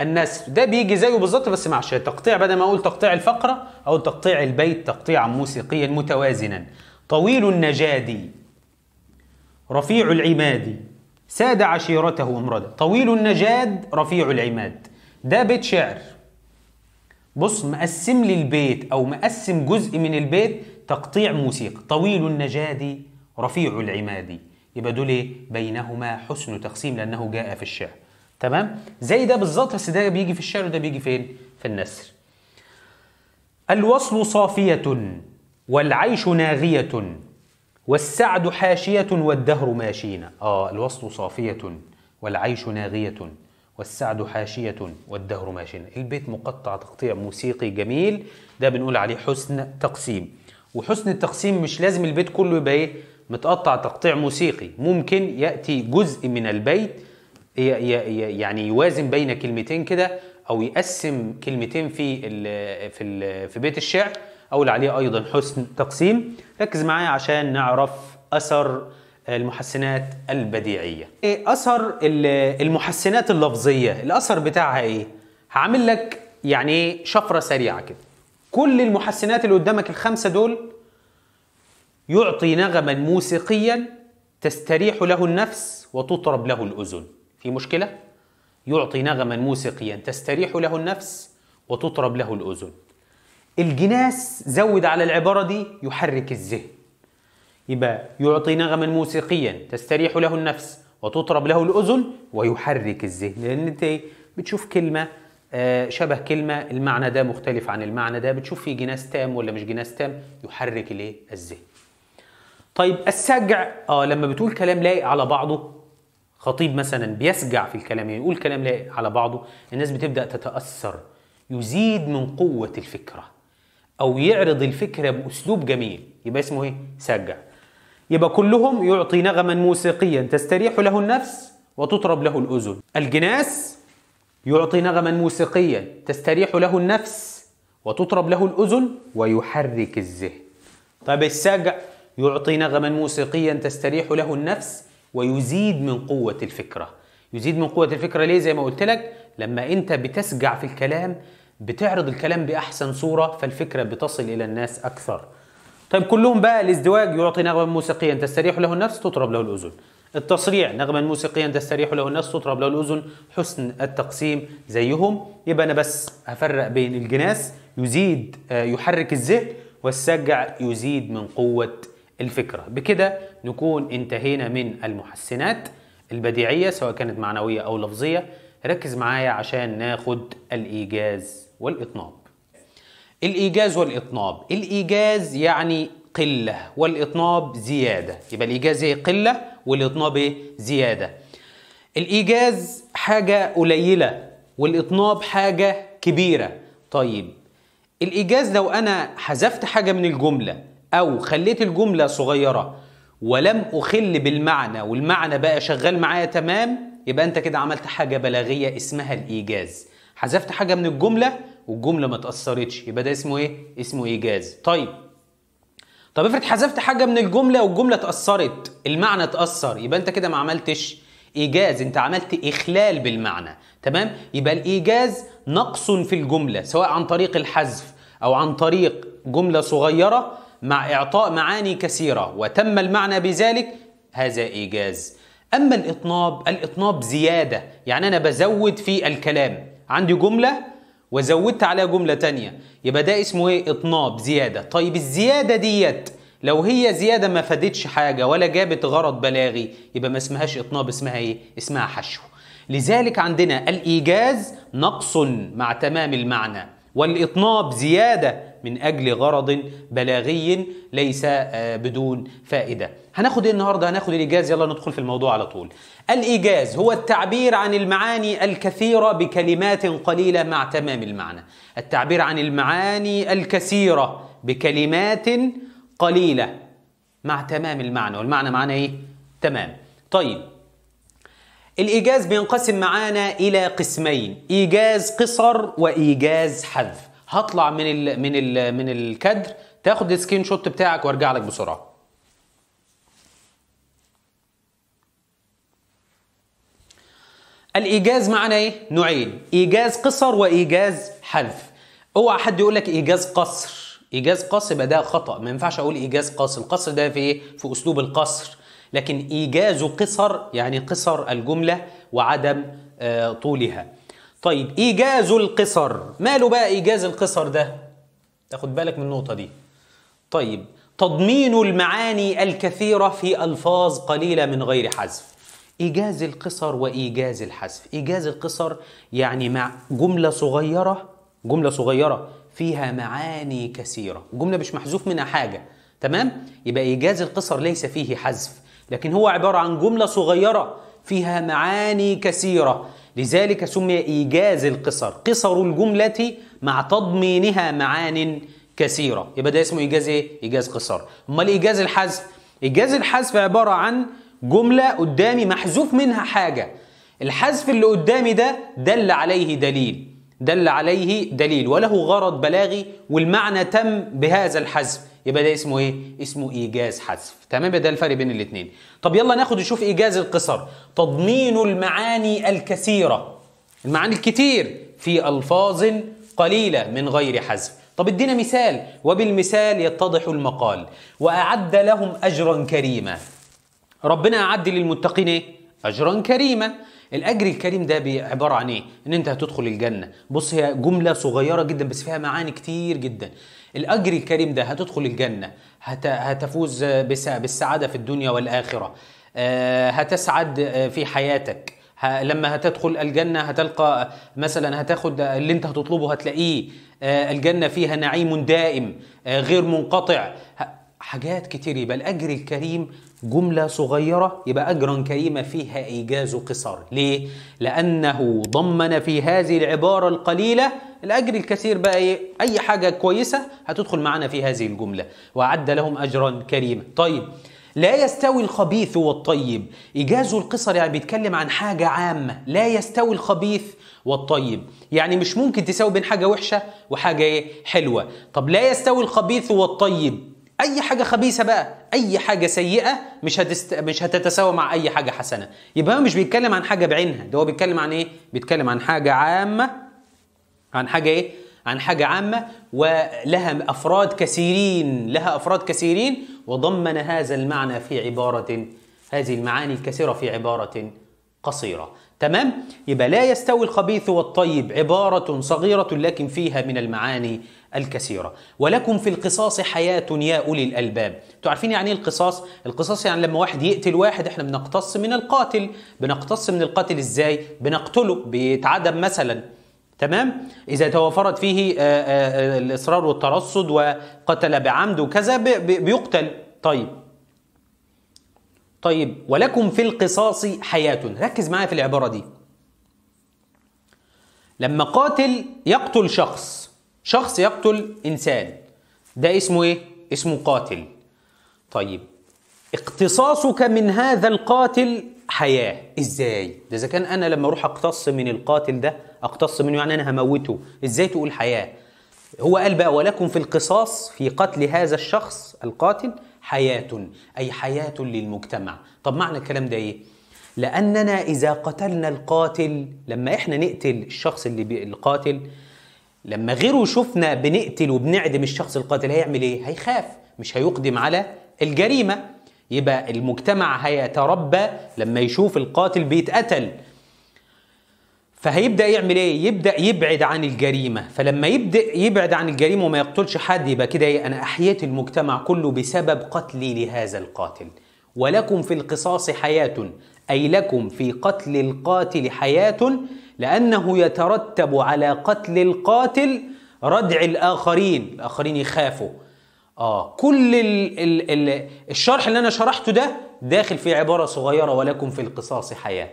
النسر ده بيجي زيه بالظبط بس مع شيء تقطيع بدل ما اقول تقطيع الفقره او تقطيع البيت تقطيعا موسيقيا متوازنا طويل النجادي رفيع العماد ساد عشيرته امردا طويل النجاد رفيع العماد ده بيت شعر بص مقسم لي البيت او مقسم جزء من البيت تقطيع موسيقى طويل النجادي رفيع العمادي يبقى دول ايه بينهما حسن تقسيم لانه جاء في الشعر تمام زي ده بالظبط بس ده بيجي في الشعر وده بيجي فين في النثر الوصل صافية والعيش ناغية والسعد حاشية والدهر ماشينا اه الوصل صافية والعيش ناغية والسعد حاشية والدهر ماشٍ البيت مقطع تقطيع موسيقي جميل ده بنقول عليه حسن تقسيم وحسن التقسيم مش لازم البيت كله يبقى ايه متقطع تقطيع موسيقي ممكن يأتي جزء من البيت يعني يوازن بين كلمتين كده او يقسم كلمتين في في في بيت الشعر أقول عليه ايضا حسن تقسيم ركز معايا عشان نعرف اثر المحسنات البديعية ايه أثر المحسنات اللفظية الأثر بتاعها ايه؟ هعمل لك يعني ايه شفرة سريعة كده كل المحسنات اللي قدامك الخمسة دول يعطي نغما موسيقيا تستريح له النفس وتطرب له الأذن في مشكلة؟ يعطي نغما موسيقيا تستريح له النفس وتطرب له الأذن الجناس زود على العبارة دي يحرك الذهن يبقى يعطي نغما موسيقيا تستريح له النفس وتطرب له الأذن ويحرك الذهن لأن أنت إيه؟ بتشوف كلمة آه، شبه كلمة المعنى ده مختلف عن المعنى ده بتشوف فيه جناس تام ولا مش جناس تام يحرك الايه الذهن طيب السجع اه لما بتقول كلام لايق على بعضه خطيب مثلا بيسجع في الكلام يعني يقول كلام لايق على بعضه الناس بتبدا تتاثر يزيد من قوه الفكره او يعرض الفكره باسلوب جميل يبقى اسمه ايه سجع يبقى كلهم يعطي نغما موسيقيا تستريح له النفس وتطرب له الأذن الجناس يعطي نغما موسيقيا تستريح له النفس وتطرب له الأذن ويحرك الذهن طيب السجع يعطي نغما موسيقيا تستريح له النفس ويزيد من قوة الفكرة يزيد من قوة الفكرة ليه زي ما قلت لك لما انت بتسجع في الكلام بتعرض الكلام بأحسن صورة فالفكرة بتصل إلى الناس أكثر طيب كلهم بقى الازدواج يعطي نغما موسيقيا تستريح له النفس تطرب له الأذن التصريع نغما موسيقيا تستريح له النفس تطرب له الأذن حسن التقسيم زيهم يبقى أنا بس هفرق بين الجناس يزيد آه، يحرك الذهن والسجع يزيد من قوة الفكرة بكده نكون انتهينا من المحسنات البديعية سواء كانت معنوية أو لفظية ركز معايا عشان ناخد الإيجاز والإطناب الإيجاز والإطناب الإيجاز يعني قلة والإطناب زيادة يبقى الإيجاز هي إيه؟ قلة والإطناب ايه زيادة الإيجاز حاجة قليلة والإطناب حاجة كبيرة طيب الإيجاز لو أنا حذفت حاجة من الجملة أو خليت الجملة صغيرة ولم أخل بالمعنى والمعنى بقى شغال معايا تمام يبقى أنت كده عملت حاجة بلاغية اسمها الإيجاز حذفت حاجه من الجمله والجمله ما اتاثرتش يبقى ده اسمه ايه اسمه ايجاز طيب طب افرض حذفت حاجه من الجمله والجمله اتاثرت المعنى اتاثر يبقى انت كده ما عملتش ايجاز انت عملت اخلال بالمعنى تمام يبقى الايجاز نقص في الجمله سواء عن طريق الحذف او عن طريق جمله صغيره مع اعطاء معاني كثيره وتم المعنى بذلك هذا ايجاز اما الاطناب الاطناب زياده يعني انا بزود في الكلام عندي جملة وزودت عليها جملة تانية يبقى ده اسمه ايه اطناب زيادة طيب الزيادة ديت لو هي زيادة ما فادتش حاجة ولا جابت غرض بلاغي يبقى ما اسمهاش اطناب اسمها ايه اسمها حشو لذلك عندنا الإيجاز نقص مع تمام المعنى والإطناب زيادة من أجل غرض بلاغي ليس آه، بدون فائدة هناخد ايه النهارده هناخد الايجاز يلا ندخل في الموضوع على طول الايجاز هو التعبير عن المعاني الكثيره بكلمات قليله مع تمام المعنى التعبير عن المعاني الكثيره بكلمات قليله مع تمام المعنى والمعنى معنى ايه تمام طيب الايجاز بينقسم معانا الى قسمين ايجاز قصر وايجاز حذف هطلع من الـ من الـ من الكدر تاخد السكرين شوت بتاعك وارجع لك بسرعه الايجاز معنى ايه نوعين ايجاز قصر وايجاز حذف اوعى حد يقول لك ايجاز قصر ايجاز قصر يبقى ده خطا ما ينفعش اقول ايجاز قصر القصر ده في ايه في اسلوب القصر لكن ايجاز قصر يعني قصر الجمله وعدم آه، طولها طيب ايجاز القصر ماله بقى ايجاز القصر ده تاخد بالك من النقطه دي طيب تضمين المعاني الكثيره في الفاظ قليله من غير حذف إيجاز القصر وإيجاز الحذف إيجاز القصر يعني مع جملة صغيرة جملة صغيرة فيها معاني كثيرة جملة مش محذوف منها حاجة تمام يبقى إيجاز القصر ليس فيه حذف لكن هو عبارة عن جملة صغيرة فيها معاني كثيرة لذلك سمي إيجاز القصر قصر الجملة مع تضمينها معان كثيرة يبقى ده اسمه إيجاز إيه؟ إيجاز قصر أمال إيجاز الحذف إيجاز الحذف عبارة عن جملة قدامي محذوف منها حاجة الحذف اللي قدامي ده دل عليه دليل دل عليه دليل وله غرض بلاغي والمعنى تم بهذا الحذف يبقى ده اسمه ايه؟ اسمه ايجاز حذف تمام ده الفرق بين الاثنين طب يلا ناخد نشوف ايجاز القصر تضمين المعاني الكثيرة المعاني الكتير في الفاظ قليلة من غير حذف طب ادينا مثال وبالمثال يتضح المقال وأعد لهم أجرا كريما ربنا أعد للمتقين إيه؟ أجرا كريما الأجر الكريم ده عبارة عن إيه؟ إن أنت هتدخل الجنة بص هي جملة صغيرة جدا بس فيها معاني كتير جدا الأجر الكريم ده هتدخل الجنة هت... هتفوز بس... بالسعادة في الدنيا والآخرة أه... هتسعد آه، في حياتك ه... لما هتدخل الجنة هتلقى آه، مثلا هتاخد آه، اللي انت هتطلبه هتلاقيه أه... الجنة فيها نعيم دائم أه... غير منقطع ه... حاجات كتير يبقى الأجر الكريم جملة صغيرة يبقى أجرا كريمة فيها إيجاز قصر ليه؟ لأنه ضمن في هذه العبارة القليلة الأجر الكثير بقى إيه؟ أي حاجة كويسة هتدخل معنا في هذه الجملة وأعد لهم أجرا كريما طيب لا يستوي الخبيث والطيب إيجاز القصر يعني بيتكلم عن حاجة عامة لا يستوي الخبيث والطيب يعني مش ممكن تساوي بين حاجة وحشة وحاجة إيه؟ حلوة طب لا يستوي الخبيث والطيب اي حاجه خبيثه بقى اي حاجه سيئه مش هتست... مش هتتساوى مع اي حاجه حسنه يبقى هو مش بيتكلم عن حاجه بعينها ده هو بيتكلم عن ايه بيتكلم عن حاجه عامه عن حاجه ايه عن حاجه عامه ولها افراد كثيرين لها افراد كثيرين وضمن هذا المعنى في عباره هذه المعاني الكثيره في عباره قصيره تمام يبقى لا يستوي الخبيث والطيب عباره صغيره لكن فيها من المعاني الكثيرة ولكم في القصاص حياة يا أولي الألباب انتوا عارفين يعني ايه القصاص القصاص يعني لما واحد يقتل واحد احنا بنقتص من القاتل بنقتص من القاتل ازاي بنقتله بيتعدم مثلا تمام اذا توفرت فيه آه، آه، آه، الاصرار والترصد وقتل بعمد وكذا بيقتل طيب طيب ولكم في القصاص حياة ركز معايا في العبارة دي لما قاتل يقتل شخص شخص يقتل انسان ده اسمه ايه اسمه قاتل طيب اقتصاصك من هذا القاتل حياه ازاي ده اذا كان انا لما اروح اقتص من القاتل ده اقتص منه يعني انا هموته ازاي تقول حياه هو قال بقى ولكم في القصاص في قتل هذا الشخص القاتل حياه اي حياه للمجتمع طب معنى الكلام ده ايه لاننا اذا قتلنا القاتل لما احنا نقتل الشخص اللي القاتل لما غيره يشوفنا بنقتل وبنعدم الشخص القاتل هيعمل ايه؟ هيخاف مش هيقدم على الجريمه يبقى المجتمع هيتربى لما يشوف القاتل بيتقتل فهيبدا يعمل ايه يبدا يبعد عن الجريمه فلما يبدا يبعد عن الجريمه وما يقتلش حد يبقى كده ايه انا احييت المجتمع كله بسبب قتلي لهذا القاتل ولكم في القصاص حياه اي لكم في قتل القاتل حياه لأنه يترتب على قتل القاتل ردع الآخرين الآخرين يخافوا آه كل الـ الـ الـ الشرح اللي أنا شرحته ده داخل في عبارة صغيرة ولكم في القصاص حياة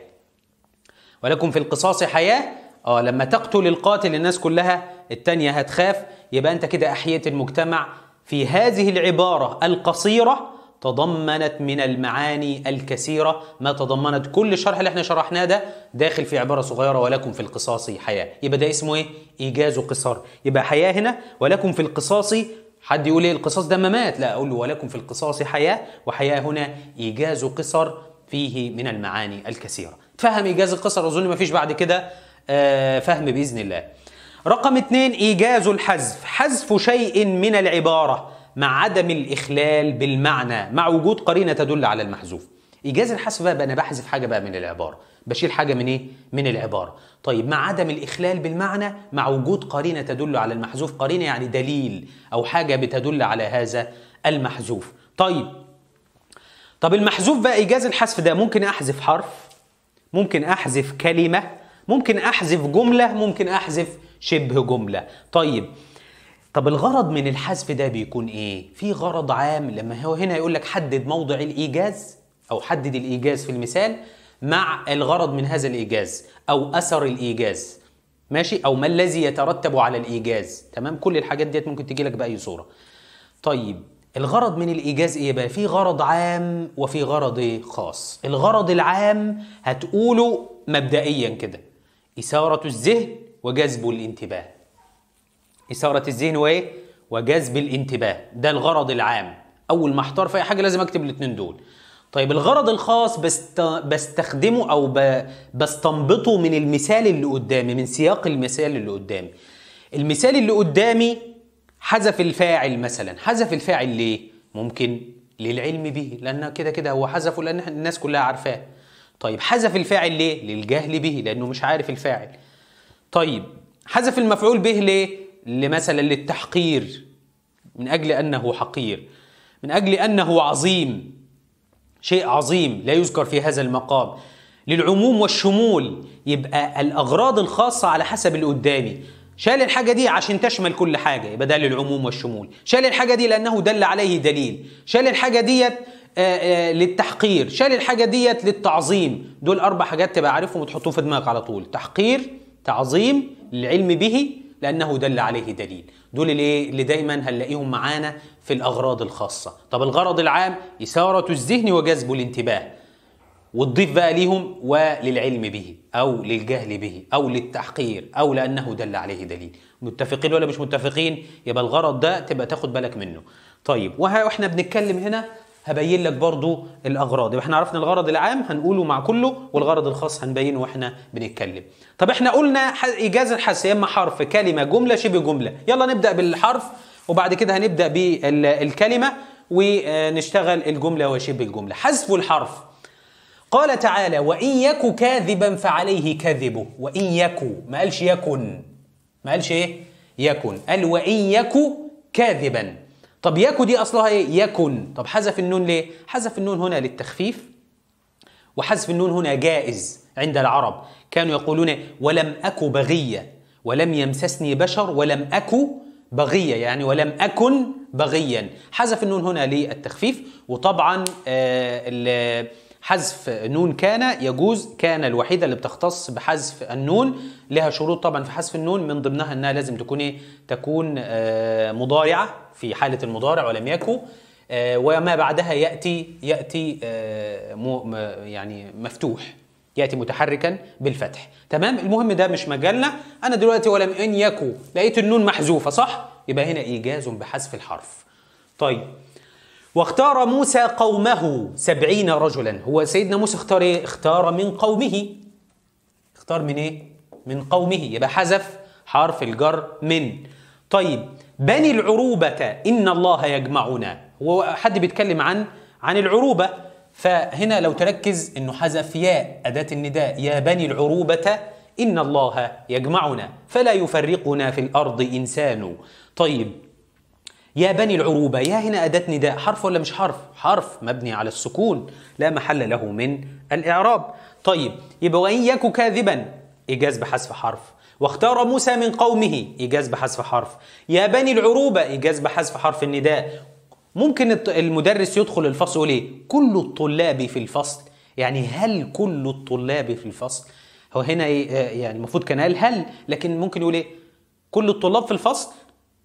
ولكم في القصاص حياة آه لما تقتل القاتل الناس كلها التانية هتخاف يبقى أنت كده أحييت المجتمع في هذه العبارة القصيرة تضمنت من المعاني الكثيرة ما تضمنت كل الشرح اللي احنا شرحناه ده داخل في عبارة صغيرة ولكم في القصاص حياة يبقى ده اسمه ايه؟ إيجاز قصار يبقى حياة هنا ولكم في القصاص حد يقول ايه القصاص ده ممات لا أقول له ولكم في القصاص حياة وحياة هنا إيجاز قصر فيه من المعاني الكثيرة فهم إيجاز القصر أظن ما فيش بعد كده آه فهم بإذن الله رقم اثنين إيجاز الحذف حذف شيء من العبارة مع عدم الإخلال بالمعنى مع وجود قرينة تدل على المحذوف إيجاز الحذف بقى, أنا بحذف حاجة بقى من العبارة بشيل حاجة من إيه؟ من العبارة طيب مع عدم الإخلال بالمعنى مع وجود قرينة تدل على المحذوف قرينة يعني دليل أو حاجة بتدل على هذا المحذوف طيب طب المحذوف بقى إيجاز الحذف ده ممكن أحذف حرف ممكن أحذف كلمة ممكن أحذف جملة ممكن أحذف شبه جملة طيب طب الغرض من الحذف ده بيكون ايه؟ في غرض عام لما هو هنا يقول لك حدد موضع الايجاز او حدد الايجاز في المثال مع الغرض من هذا الايجاز او اثر الايجاز ماشي او ما الذي يترتب على الايجاز تمام كل الحاجات ديت ممكن تجي لك باي صوره طيب الغرض من الايجاز ايه بقى في غرض عام وفي غرض إيه خاص الغرض العام هتقوله مبدئيا كده اثاره الذهن وجذب الانتباه إثارة الذهن وإيه؟ وجذب الانتباه ده الغرض العام أول ما أحتار في أي حاجة لازم أكتب الاتنين دول طيب الغرض الخاص بست... بستخدمه أو ب... بستنبطه من المثال اللي قدامي من سياق المثال اللي قدامي المثال اللي قدامي حذف الفاعل مثلا حذف الفاعل ليه؟ ممكن للعلم به لأن كده كده هو حذفه لأن الناس كلها عارفاه طيب حذف الفاعل ليه؟ للجهل به لأنه مش عارف الفاعل طيب حذف المفعول به ليه؟ لمثلا للتحقير من أجل أنه حقير من أجل أنه عظيم شيء عظيم لا يذكر في هذا المقام للعموم والشمول يبقى الأغراض الخاصة على حسب اللي قدامي شال الحاجة دي عشان تشمل كل حاجة يبقى ده للعموم والشمول شال الحاجة دي لأنه دل عليه دليل شال الحاجة ديت آه، آه، للتحقير شال الحاجة ديت للتعظيم دول أربع حاجات تبقى عارفهم وتحطهم في دماغك على طول تحقير تعظيم العلم به لانه دل عليه دليل دول الايه اللي دايما هنلاقيهم معانا في الاغراض الخاصه طب الغرض العام اثاره الذهن وجذب الانتباه وتضيف بقى ليهم وللعلم به او للجهل به او للتحقير او لانه دل عليه دليل متفقين ولا مش متفقين يبقى الغرض ده تبقى تاخد بالك منه طيب واحنا بنتكلم هنا هبين لك برضو الاغراض يبقى احنا عرفنا الغرض العام هنقوله مع كله والغرض الخاص هنبينه واحنا بنتكلم طب احنا قلنا ايجاز الحس يا اما حرف كلمه جمله شبه جمله يلا نبدا بالحرف وبعد كده هنبدا بالكلمه ونشتغل الجمله وشبه الجمله حذف الحرف قال تعالى وان يك كاذبا فعليه كذبه وان يك ما قالش يكن ما قالش ايه يكن قال وان يك كاذبا طب يكو دي اصلها ايه يكن طب حذف النون ليه حذف النون هنا للتخفيف وحذف النون هنا جائز عند العرب كانوا يقولون ولم اك بغيه ولم يمسسني بشر ولم اك بغيه يعني ولم اكن بغيا حذف النون هنا للتخفيف وطبعا آه حذف نون كان يجوز كان الوحيده اللي بتختص بحذف النون لها شروط طبعا في حذف النون من ضمنها انها لازم تكون ايه تكون آه، مضارعه في حاله المضارع ولم يكو آه، وما بعدها ياتي ياتي آه، يعني مفتوح ياتي متحركا بالفتح تمام المهم ده مش مجالنا انا دلوقتي ولم ان يكو لقيت النون محذوفه صح يبقى هنا ايجاز بحذف الحرف طيب واختار موسى قومه سبعين رجلا هو سيدنا موسى اختار ايه؟ اختار من قومه اختار من ايه؟ من قومه يبقى حذف حرف الجر من طيب بني العروبة إن الله يجمعنا هو حد بيتكلم عن عن العروبة فهنا لو تركز انه حذف ياء أداة النداء يا بني العروبة إن الله يجمعنا فلا يفرقنا في الأرض إنسان طيب يا بني العروبة يا هنا أداة نداء حرف ولا مش حرف؟ حرف مبني على السكون لا محل له من الإعراب طيب يبقى وإن يك كاذبا إيجاز بحذف حرف واختار موسى من قومه إيجاز بحذف حرف يا بني العروبة إيجاز بحذف حرف النداء ممكن المدرس يدخل الفصل يقول إيه؟ كل الطلاب في الفصل يعني هل كل الطلاب في الفصل؟ هو هنا إيه آه، يعني المفروض كان قال هل لكن ممكن يقول إيه؟ كل الطلاب في الفصل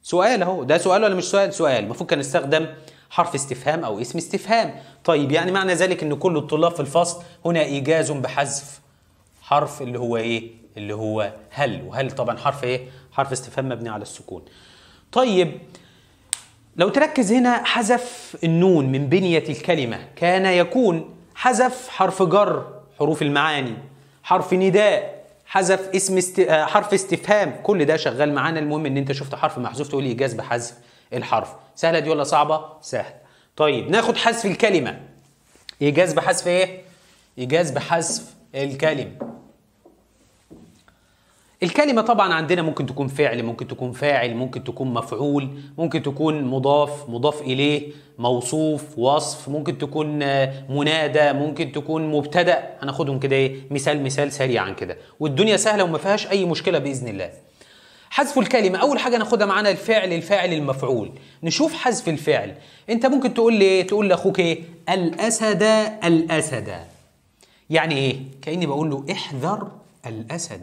سؤال اهو ده سؤال ولا مش سؤال سؤال المفروض كان يستخدم حرف استفهام او اسم استفهام طيب يعني معنى ذلك ان كل الطلاب في الفصل هنا ايجاز بحذف حرف اللي هو ايه اللي هو هل وهل طبعا حرف ايه حرف استفهام مبني على السكون طيب لو تركز هنا حذف النون من بنية الكلمة كان يكون حذف حرف جر حروف المعاني حرف نداء حذف اسم است... آه، حرف استفهام كل ده شغال معانا المهم ان انت شفت حرف محذوف تقول لي إيه؟ جاز بحذف الحرف سهله دي ولا صعبه سهل طيب ناخد حذف الكلمه ايجاز بحذف ايه ايجاز بحذف إيه؟ إيه الكلمه الكلمة طبعا عندنا ممكن تكون فعل ممكن تكون فاعل ممكن تكون مفعول ممكن تكون مضاف مضاف إليه موصوف وصف ممكن تكون آه، منادى ممكن تكون مبتدأ هناخدهم كده ايه مثال مثال سريعا كده والدنيا سهلة وما فيهاش أي مشكلة بإذن الله حذف الكلمة أول حاجة ناخدها معانا الفعل الفاعل المفعول نشوف حذف الفعل أنت ممكن تقول لي إيه؟ تقول لأخوك إيه الأسد الأسد يعني إيه كأني بقول له احذر الأسد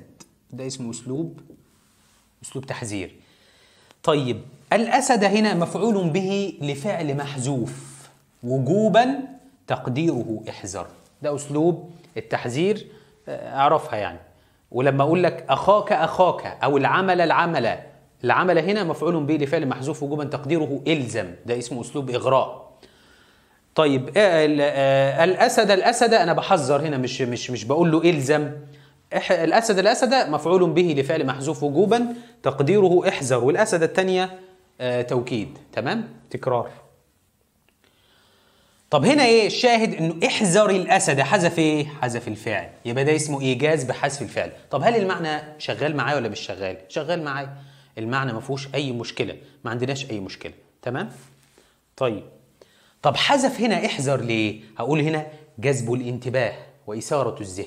ده اسمه اسلوب اسلوب تحذير طيب الاسد هنا مفعول به لفعل محذوف وجوبا تقديره احذر ده اسلوب التحذير آه، اعرفها يعني ولما اقول لك اخاك اخاك او العمل العمل العمل هنا مفعول به لفعل محذوف وجوبا تقديره الزم ده اسمه اسلوب اغراء طيب آه، آه، الاسد الاسد انا بحذر هنا مش مش مش بقول له الزم الأسد الأسد مفعول به لفعل محذوف وجوبا تقديره احذر والأسد الثانية آه، توكيد تمام تكرار طب هنا ايه الشاهد انه احذر الاسد حذف ايه حذف الفعل يبقى ده اسمه ايجاز بحذف الفعل طب هل المعنى شغال معايا ولا مش شغال شغال معايا المعنى ما فيهوش اي مشكله ما عندناش اي مشكله تمام طيب طب حذف هنا احذر ليه هقول هنا جذب الانتباه واثاره الذهن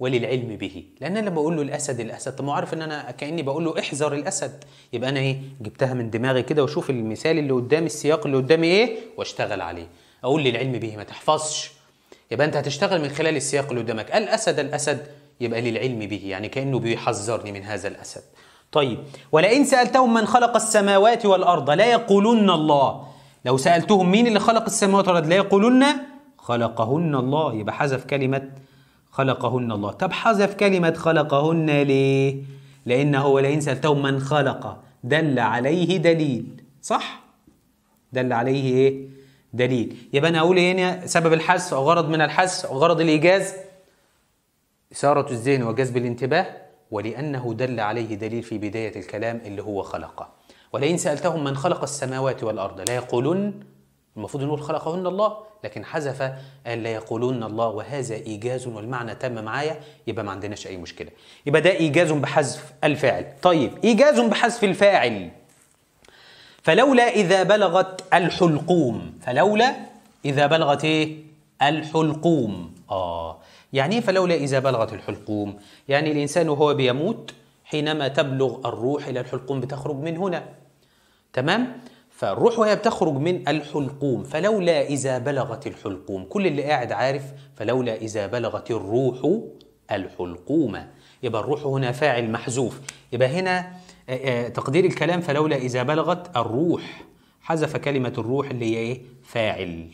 وللعلم به لان انا لما اقول له الاسد الاسد طب ما عارف ان انا كاني بقول له احذر الاسد يبقى انا ايه جبتها من دماغي كده واشوف المثال اللي قدامي السياق اللي قدامي ايه واشتغل عليه اقول للعلم به ما تحفظش يبقى انت هتشتغل من خلال السياق اللي قدامك الاسد الاسد يبقى للعلم به يعني كانه بيحذرني من هذا الاسد طيب ولئن سالتهم من خلق السماوات والارض لا يقولون الله لو سالتهم مين اللي خلق السماوات والارض لا يقولون خلقهن الله يبقى حذف كلمه خلقهن الله طب حذف كلمة خلقهن ليه؟ لأنه ولئن سألتهم من خلق دل عليه دليل صح؟ دل عليه إيه؟ دليل يبقى أنا أقول إيه هنا سبب الحذف أو غرض من الحذف أو غرض الإيجاز إثارة الذهن وجذب الانتباه ولأنه دل عليه دليل في بداية الكلام اللي هو خلقه ولئن سألتهم من خلق السماوات والأرض ليقولن المفروض نقول خلقهن الله لكن حذف قال لا يقولون الله وهذا ايجاز والمعنى تم معايا يبقى ما عندناش اي مشكله يبقى ده ايجاز بحذف الفاعل طيب ايجاز بحذف الفاعل فلولا اذا بلغت الحلقوم فلولا اذا بلغت ايه الحلقوم اه يعني ايه فلولا اذا بلغت الحلقوم يعني الانسان وهو بيموت حينما تبلغ الروح الى الحلقوم بتخرج من هنا تمام فالروح وهي بتخرج من الحلقوم فلولا إذا بلغت الحلقوم كل اللي قاعد عارف فلولا إذا بلغت الروح الحلقوم يبقى الروح هنا فاعل محذوف يبقى هنا آه، آه، تقدير الكلام فلولا إذا بلغت الروح حذف كلمة الروح اللي هي إيه؟ فاعل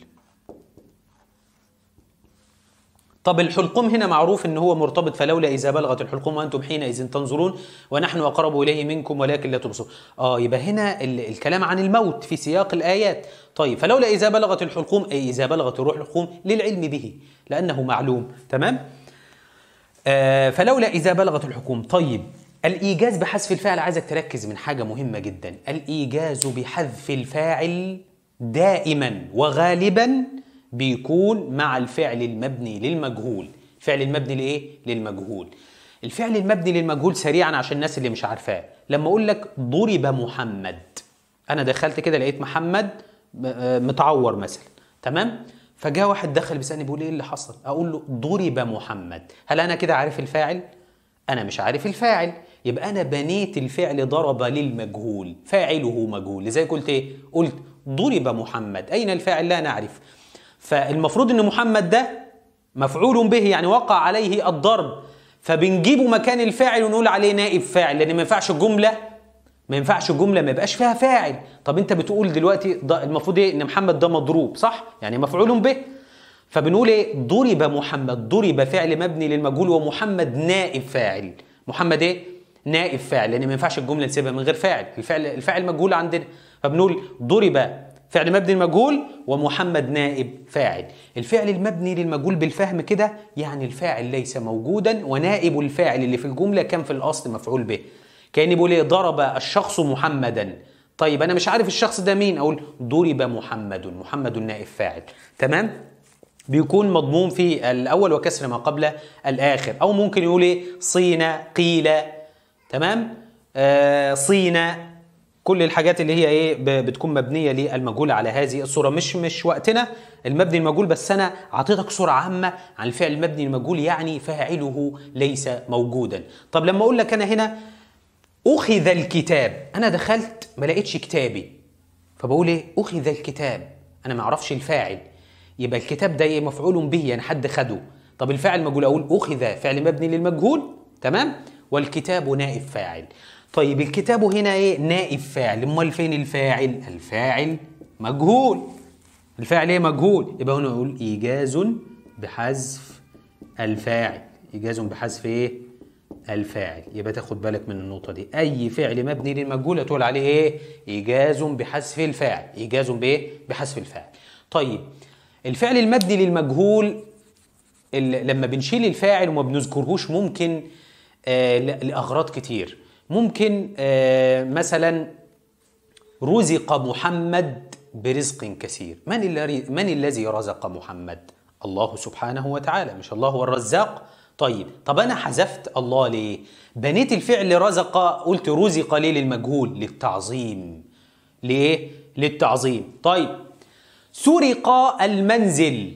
طب الحلقوم هنا معروف ان هو مرتبط فلولا اذا بلغت الحلقوم وانتم حينئذ تنظرون ونحن اقرب اليه منكم ولكن لا تبصرون. اه يبقى هنا الكلام عن الموت في سياق الايات. طيب فلولا اذا بلغت الحلقوم اي اذا بلغت الروح الحلقوم للعلم به لانه معلوم تمام؟ آه فلولا اذا بلغت الحلقوم طيب الايجاز بحذف الفاعل عايزك تركز من حاجه مهمه جدا الايجاز بحذف الفاعل دائما وغالبا بيكون مع الفعل المبني للمجهول الفعل المبني لايه للمجهول الفعل المبني للمجهول سريعا عشان الناس اللي مش عارفاه لما اقول لك ضرب محمد انا دخلت كده لقيت محمد آه، متعور مثلا تمام فجاء واحد دخل بيسالني بيقول ايه اللي حصل اقول له ضرب محمد هل انا كده عارف الفاعل انا مش عارف الفاعل يبقى انا بنيت الفعل ضرب للمجهول فاعله مجهول لذلك قلت ايه قلت ضرب محمد اين الفاعل لا نعرف فالمفروض ان محمد ده مفعول به يعني وقع عليه الضرب فبنجيبه مكان الفاعل ونقول عليه نائب فاعل لان ما ينفعش الجمله ما ينفعش جمله ما يبقاش فيها فاعل طب انت بتقول دلوقتي المفروض ايه ان محمد ده مضروب صح يعني مفعول به فبنقول ايه ضرب محمد ضرب فعل مبني للمجهول ومحمد نائب فاعل محمد ايه نائب فاعل لان ما ينفعش الجمله نسيبها من غير فاعل الفعل الفاعل مجهول عندنا فبنقول ضرب فعل مبني المجهول ومحمد نائب فاعل الفعل المبني للمجهول بالفهم كده يعني الفاعل ليس موجودا ونائب الفاعل اللي في الجمله كان في الاصل مفعول به كان بيقول ايه ضرب الشخص محمدا طيب انا مش عارف الشخص ده مين اقول ضرب محمد محمد نائب فاعل تمام بيكون مضموم في الاول وكسر ما قبل الاخر او ممكن يقول ايه صين قيل تمام آه صين كل الحاجات اللي هي ايه بتكون مبنيه للمجهول على هذه الصوره مش مش وقتنا المبني المجهول بس انا اعطيتك صوره عامه عن الفعل المبني المجهول يعني فاعله ليس موجودا طب لما اقول لك انا هنا اخذ الكتاب انا دخلت ما لقيتش كتابي فبقول ايه اخذ الكتاب انا ما اعرفش الفاعل يبقى الكتاب ده ايه مفعول به يعني حد خده طب الفاعل مجهول اقول اخذ فعل مبني للمجهول تمام والكتاب نائب فاعل طيب الكتاب هنا ايه نائب فاعل امال فين الفاعل الفاعل مجهول الفاعل ايه مجهول يبقى هنا نقول ايجاز بحذف الفاعل ايجاز بحذف ايه الفاعل يبقى تاخد بالك من النقطه دي اي فعل مبني للمجهول هتقول عليه ايه ايجاز بحذف الفاعل ايجاز بايه بحذف الفاعل طيب الفعل المبني للمجهول لما بنشيل الفاعل وما بنذكرهوش ممكن آه لاغراض كتير ممكن آه، مثلا رزق محمد برزق كثير من, من الذي رزق محمد الله سبحانه وتعالى مش الله هو الرزاق طيب طب انا حذفت الله ليه بنيت الفعل رزق قلت رزق ليه للمجهول للتعظيم ليه للتعظيم طيب سرق المنزل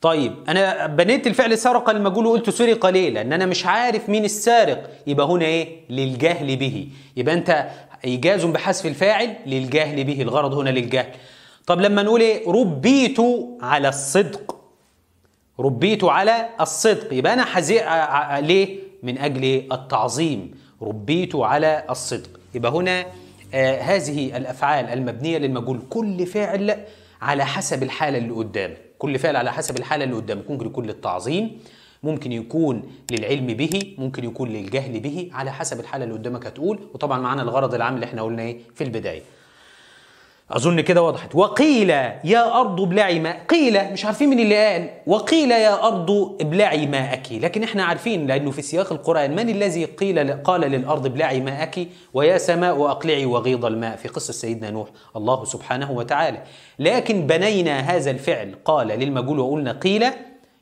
طيب انا بنيت الفعل سرق المجهول وقلت سرق ليه لان انا مش عارف مين السارق يبقى هنا ايه للجهل به يبقى انت ايجاز بحذف الفاعل للجهل به الغرض هنا للجهل طب لما نقول ايه ربيت على الصدق ربيت على الصدق يبقى انا حزي... ليه من اجل التعظيم ربيت على الصدق يبقى هنا آه هذه الافعال المبنيه للمجهول كل فعل على حسب الحاله اللي قدامك كل فعل على حسب الحالة اللي قدامك ممكن يكون للتعظيم ممكن يكون للعلم به ممكن يكون للجهل به على حسب الحالة اللي قدامك هتقول وطبعا معانا الغرض العام اللي احنا قلنا ايه في البداية أظن كده وضحت وقيل يا أرض ابلعي ماء قيل مش عارفين مين اللي قال وقيل يا أرض ابلعي ماءك لكن احنا عارفين لأنه في سياق القرآن من الذي قيل قال للأرض ابلعي ماءك ويا سماء أقلعي وغيض الماء في قصة سيدنا نوح الله سبحانه وتعالى لكن بنينا هذا الفعل قال للمجهول وقلنا قيل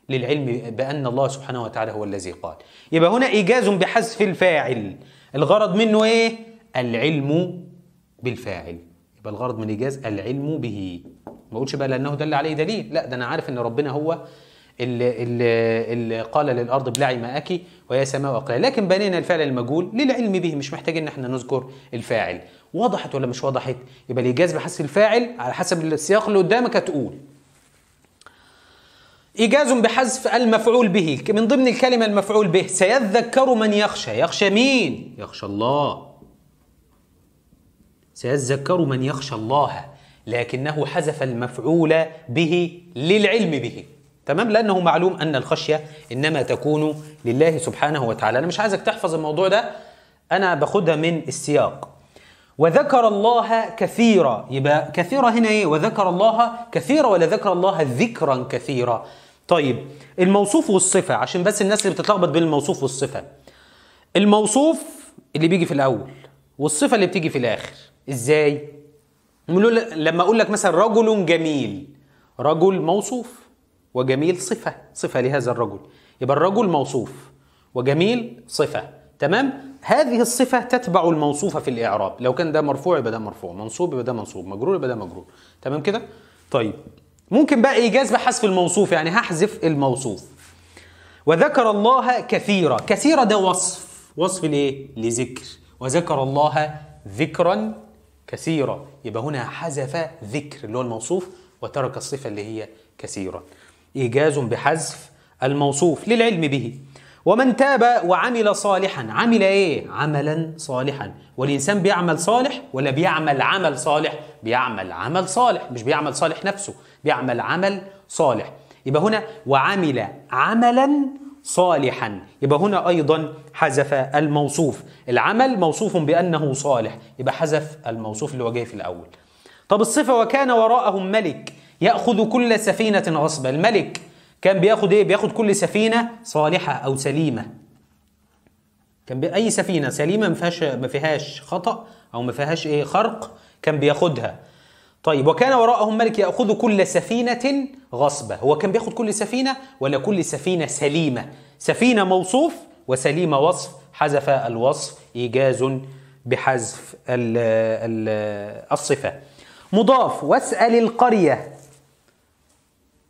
للعلم بأن الله سبحانه وتعالى هو الذي قال يبقى هنا إيجاز بحذف الفاعل الغرض منه إيه؟ العلم بالفاعل يبقى الغرض من الايجاز العلم به ما اقولش بقى لانه دل عليه دليل لا ده انا عارف ان ربنا هو اللي, اللي قال للارض ابلعي ماءك ويا سماء اقلعي لكن بنينا الفعل المجهول للعلم به مش محتاج ان احنا نذكر الفاعل وضحت ولا مش وضحت يبقى الايجاز بحس الفاعل على حسب السياق اللي قدامك هتقول إيجاز بحذف المفعول به من ضمن الكلمة المفعول به سيذكر من يخشى يخشى مين؟ يخشى الله سيذكر من يخشى الله لكنه حذف المفعول به للعلم به تمام لانه معلوم ان الخشيه انما تكون لله سبحانه وتعالى انا مش عايزك تحفظ الموضوع ده انا باخدها من السياق وذكر الله كثيرا يبقى كثيرا هنا ايه وذكر الله كثيرا ولا ذكر الله ذكرا كثيرا طيب الموصوف والصفه عشان بس الناس اللي بتتلخبط بين الموصوف والصفه الموصوف اللي بيجي في الاول والصفه اللي بتيجي في الاخر ازاي لما اقول لك مثلا رجل جميل رجل موصوف وجميل صفه صفه لهذا الرجل يبقى الرجل موصوف وجميل صفه تمام هذه الصفه تتبع الموصوف في الاعراب لو كان ده مرفوع يبقى ده مرفوع منصوب يبقى ده منصوب مجرور يبقى ده مجرور تمام كده طيب ممكن بقى ايجاز بحذف الموصوف يعني هحذف الموصوف وذكر الله كثيرا كثيرا ده وصف وصف لايه لذكر وذكر الله ذكرا كثيرة يبقى هنا حذف ذكر اللي هو الموصوف وترك الصفة اللي هي كثيرة إيجاز بحذف الموصوف للعلم به ومن تاب وعمل صالحا عمل ايه عملا صالحا والانسان بيعمل صالح ولا بيعمل عمل صالح بيعمل عمل صالح مش بيعمل صالح نفسه بيعمل عمل صالح يبقى هنا وعمل عملا صالحا يبقى هنا أيضا حذف الموصوف العمل موصوف بأنه صالح يبقى حذف الموصوف اللي هو جاي في الأول طب الصفة وكان وراءهم ملك يأخذ كل سفينة غصبا الملك كان بياخد ايه بياخد كل سفينة صالحة أو سليمة كان أي سفينة سليمة ما فيهاش ما فيهاش خطأ أو ما فيهاش ايه خرق كان بياخدها طيب وكان وراءهم ملك ياخذ كل سفينه غصبه هو كان بياخذ كل سفينه ولا كل سفينه سليمه سفينه موصوف وسليمه وصف حذف الوصف ايجاز بحذف الصفه مضاف واسال القريه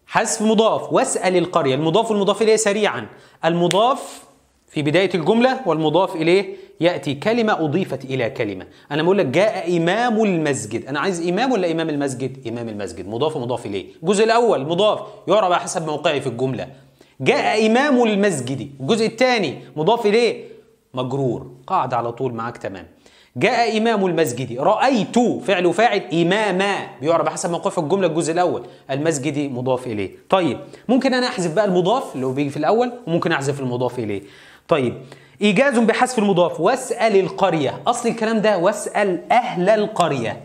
حذف مضاف واسال القريه المضاف والمضاف اليه سريعا المضاف في بدايه الجمله والمضاف اليه ياتي كلمه اضيفت الى كلمه انا بقول لك جاء امام المسجد انا عايز امام ولا امام المسجد امام المسجد مضاف ومضاف اليه الجزء الاول مضاف يعرب على حسب موقعي في الجمله جاء امام المسجد الجزء الثاني مضاف اليه مجرور قاعد على طول معاك تمام جاء إمام المسجد رأيت فعل وفاعل إماما بيعرب حسب موقف الجملة الجزء الأول المسجد مضاف إليه طيب ممكن أنا أحذف بقى المضاف اللي هو بيجي في الأول وممكن أحذف المضاف إليه طيب إيجاز بحذف المضاف واسأل القرية أصل الكلام ده واسأل أهل القرية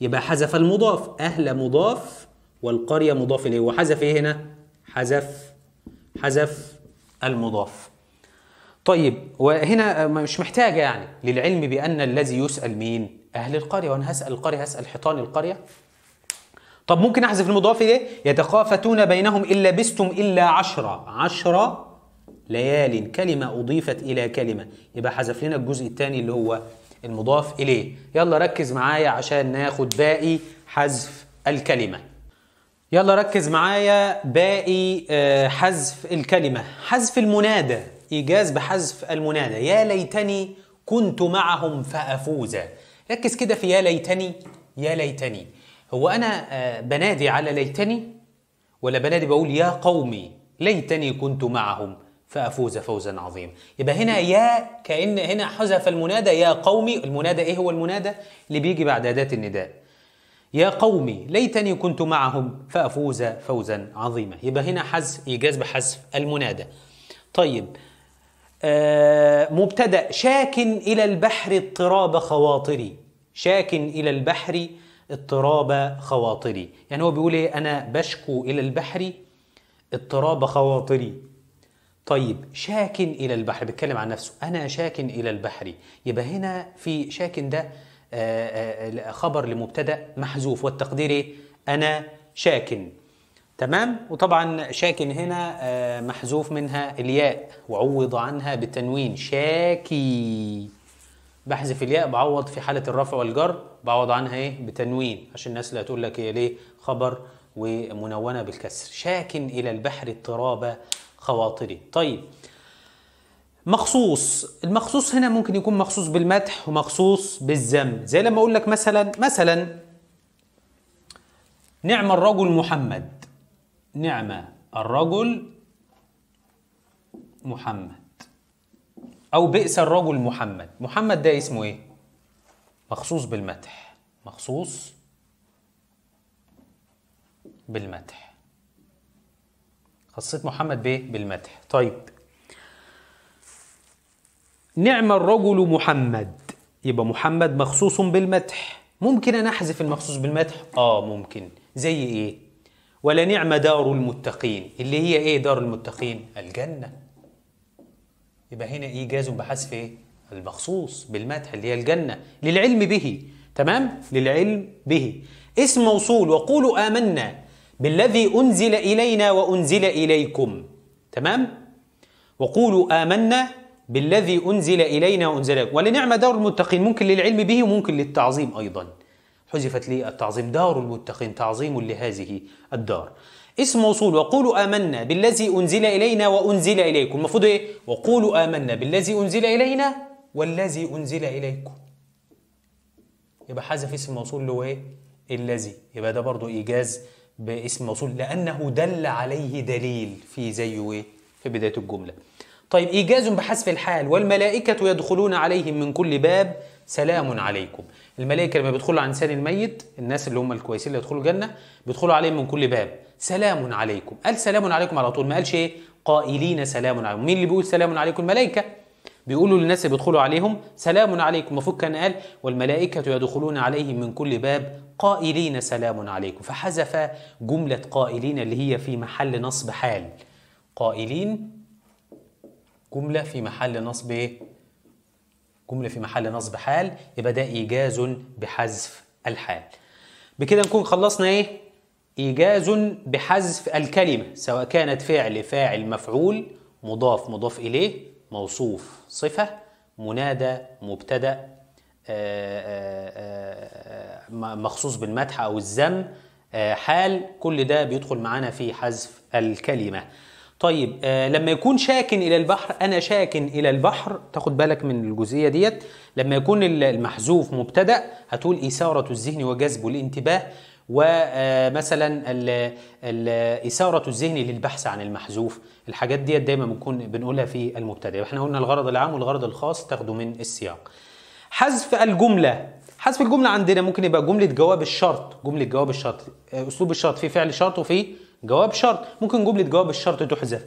يبقى حذف المضاف أهل مضاف والقرية مضاف إليه وحذف إيه هنا؟ حذف حذف المضاف طيب وهنا مش محتاجة يعني للعلم بأن الذي يسأل مين؟ أهل القرية وأنا هسأل القرية هسأل حيطان القرية طب ممكن أحذف المضاف إيه؟ يتخافتون بينهم إن لبستم إلا عشرة عشرة ليال كلمة أضيفت إلى كلمة يبقى حذف لنا الجزء الثاني اللي هو المضاف إليه يلا ركز معايا عشان ناخد باقي حذف الكلمة يلا ركز معايا باقي آه، حذف الكلمة حذف المنادى إيجاز بحذف المنادى يا ليتني كنت معهم فأفوز ركز كده في يا ليتني يا ليتني هو أنا آه، بنادي على ليتني ولا بنادي بقول يا قومي ليتني كنت معهم فافوز فوزا عظيما يبقى هنا يا كان هنا حذف المنادى يا قومي المنادى ايه هو المنادى اللي بيجي بعد اداه النداء يا قومي ليتني كنت معهم فافوز فوزا عظيما يبقى هنا حذف ايجاز بحذف المنادى طيب آه مبتدا شاك الى البحر اضطراب خواطري شاك الى البحر اضطراب خواطري يعني هو بيقول ايه انا بشكو الى البحر اضطراب خواطري طيب شاكن إلى البحر بيتكلم عن نفسه أنا شاكن إلى البحر يبقى هنا في شاكن ده آه، آه، آه، خبر لمبتدأ محذوف والتقدير إيه؟ أنا شاكن تمام وطبعا شاكن هنا محذوف منها الياء وعوض عنها بالتنوين شاكي بحذف الياء بعوض في حالة الرفع والجر بعوض عنها إيه بتنوين عشان الناس لا تقول لك هي ليه خبر ومنونة بالكسر شاكن إلى البحر التراب خواطري طيب مخصوص المخصوص هنا ممكن يكون مخصوص بالمدح ومخصوص بالذم زي لما اقول لك مثلا مثلا نعم الرجل محمد نعم الرجل محمد او بئس الرجل محمد محمد ده اسمه ايه مخصوص بالمدح مخصوص بالمدح خصيت محمد بايه؟ بالمدح طيب نعم الرجل محمد يبقى محمد مخصوص بالمدح ممكن انا احذف المخصوص بالمدح اه ممكن زي ايه ولا نعم دار المتقين اللي هي ايه دار المتقين الجنه يبقى هنا ايجاز بحذف ايه المخصوص بالمدح اللي هي الجنه للعلم به تمام للعلم به اسم موصول وقولوا امنا بالذي أنزل إلينا وأنزل إليكم تمام وقولوا آمنا بالذي أنزل إلينا وأنزل إليكم ولنعم دار المتقين ممكن للعلم به وممكن للتعظيم أيضا حذفت لي التعظيم دار المتقين تعظيم لهذه الدار اسم موصول وقولوا آمنا بالذي أنزل إلينا وأنزل إليكم المفروض إيه؟ وقولوا آمنا بالذي أنزل إلينا والذي أنزل إليكم يبقى حذف اسم موصول اللي هو إيه؟ الذي يبقى ده برضه إيجاز باسم موصول لأنه دل عليه دليل في زيه إيه؟ في بداية الجملة طيب إيجاز بحذف الحال والملائكة يدخلون عليهم من كل باب سلام عليكم الملائكة لما بيدخلوا على إنسان الميت الناس اللي هم الكويسين اللي يدخلوا الجنة بيدخلوا عليهم من كل باب سلام عليكم قال سلام عليكم على طول ما قالش إيه قائلين سلام عليكم مين اللي بيقول سلام عليكم الملائكة بيقولوا للناس اللي بيدخلوا عليهم سلام عليكم المفروض كان قال والملائكة يدخلون عليهم من كل باب قائلين سلام عليكم فحذف جملة قائلين اللي هي في محل نصب حال قائلين جملة في محل نصب ايه؟ جملة في محل نصب حال يبقى ده إيجاز بحذف الحال بكده نكون خلصنا ايه؟ إيجاز بحذف الكلمة سواء كانت فعل فاعل مفعول مضاف مضاف إليه موصوف صفة منادى مبتدأ آه، آه، آه، مخصوص بالمدح أو الذم حال كل ده بيدخل معانا في حذف الكلمة طيب لما يكون شاكن الى البحر انا شاكن الى البحر تاخد بالك من الجزئيه ديت لما يكون المحذوف مبتدا هتقول اثاره الذهن وجذب الانتباه ومثلا اثاره الذهن للبحث عن المحذوف الحاجات ديت دايما بنكون بنقولها في المبتدئ احنا قلنا الغرض العام والغرض الخاص تاخده من السياق حذف الجمله حذف الجمله عندنا ممكن يبقى جمله جواب الشرط جمله جواب الشرط اسلوب الشرط في فعل شرط وفي جواب شرط ممكن جمله جواب الشرط تحذف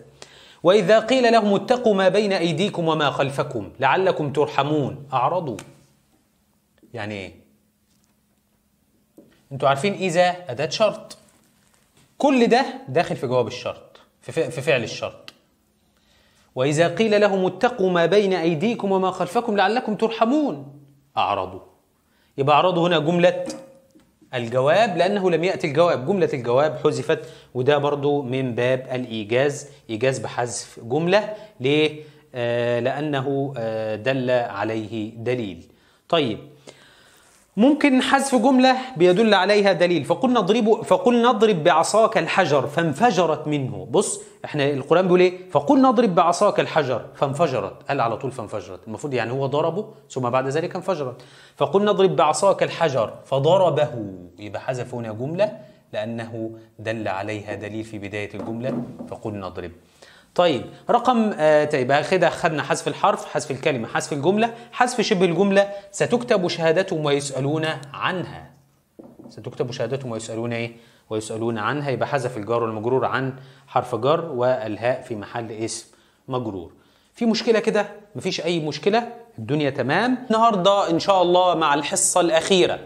واذا قيل لهم اتقوا ما بين ايديكم وما خلفكم لعلكم ترحمون اعرضوا يعني ايه انتوا عارفين اذا اداه شرط كل ده داخل في جواب الشرط في فعل الشرط وإذا قيل لهم اتقوا ما بين أيديكم وما خلفكم لعلكم ترحمون أعرضوا يبقى أعرضوا هنا جملة الجواب لأنه لم يأتي الجواب جملة الجواب حذفت وده برضو من باب الإيجاز إيجاز بحذف جملة ليه؟ آه لأنه آه دل عليه دليل طيب ممكن حذف جملة بيدل عليها دليل فقلنا اضربوا فقلنا اضرب بعصاك الحجر فانفجرت منه بص احنا القرآن بيقول ايه فقلنا اضرب بعصاك الحجر فانفجرت قال على طول فانفجرت المفروض يعني هو ضربه ثم بعد ذلك انفجرت فقلنا اضرب بعصاك الحجر فضربه يبقى حذف هنا جملة لأنه دل عليها دليل في بداية الجملة فقلنا اضرب طيب رقم آه طيب كده خدنا حذف الحرف حذف الكلمه حذف الجمله حذف شبه الجمله ستكتب شهادتهم ويسالون عنها ستكتب شهادتهم ويسالون ايه ويسالون عنها يبقى حذف الجار والمجرور عن حرف جر والهاء في محل اسم مجرور في مشكله كده مفيش اي مشكله الدنيا تمام النهارده ان شاء الله مع الحصه الاخيره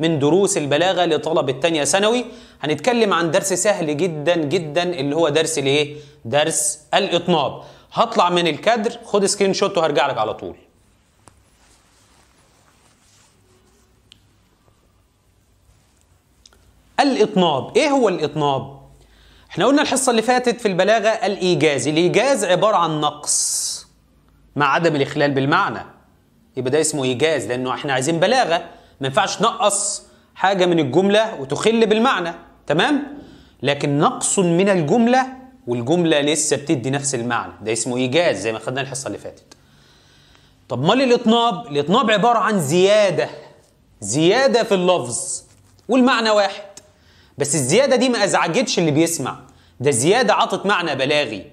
من دروس البلاغة لطلب التانية ثانوي هنتكلم عن درس سهل جدا جدا اللي هو درس الايه؟ درس الإطناب هطلع من الكادر خد سكرين شوت وهرجع لك على طول الإطناب إيه هو الإطناب؟ احنا قلنا الحصة اللي فاتت في البلاغة الإيجاز الإيجاز عبارة عن نقص مع عدم الإخلال بالمعنى يبقى ده اسمه إيجاز لأنه احنا عايزين بلاغة ما ينفعش تنقص حاجه من الجمله وتخل بالمعنى تمام لكن نقص من الجمله والجمله لسه بتدي نفس المعنى ده اسمه ايجاز زي ما خدنا الحصه اللي فاتت طب امال الاطناب الاطناب عباره عن زياده زياده في اللفظ والمعنى واحد بس الزياده دي ما ازعجتش اللي بيسمع ده زياده عطت معنى بلاغي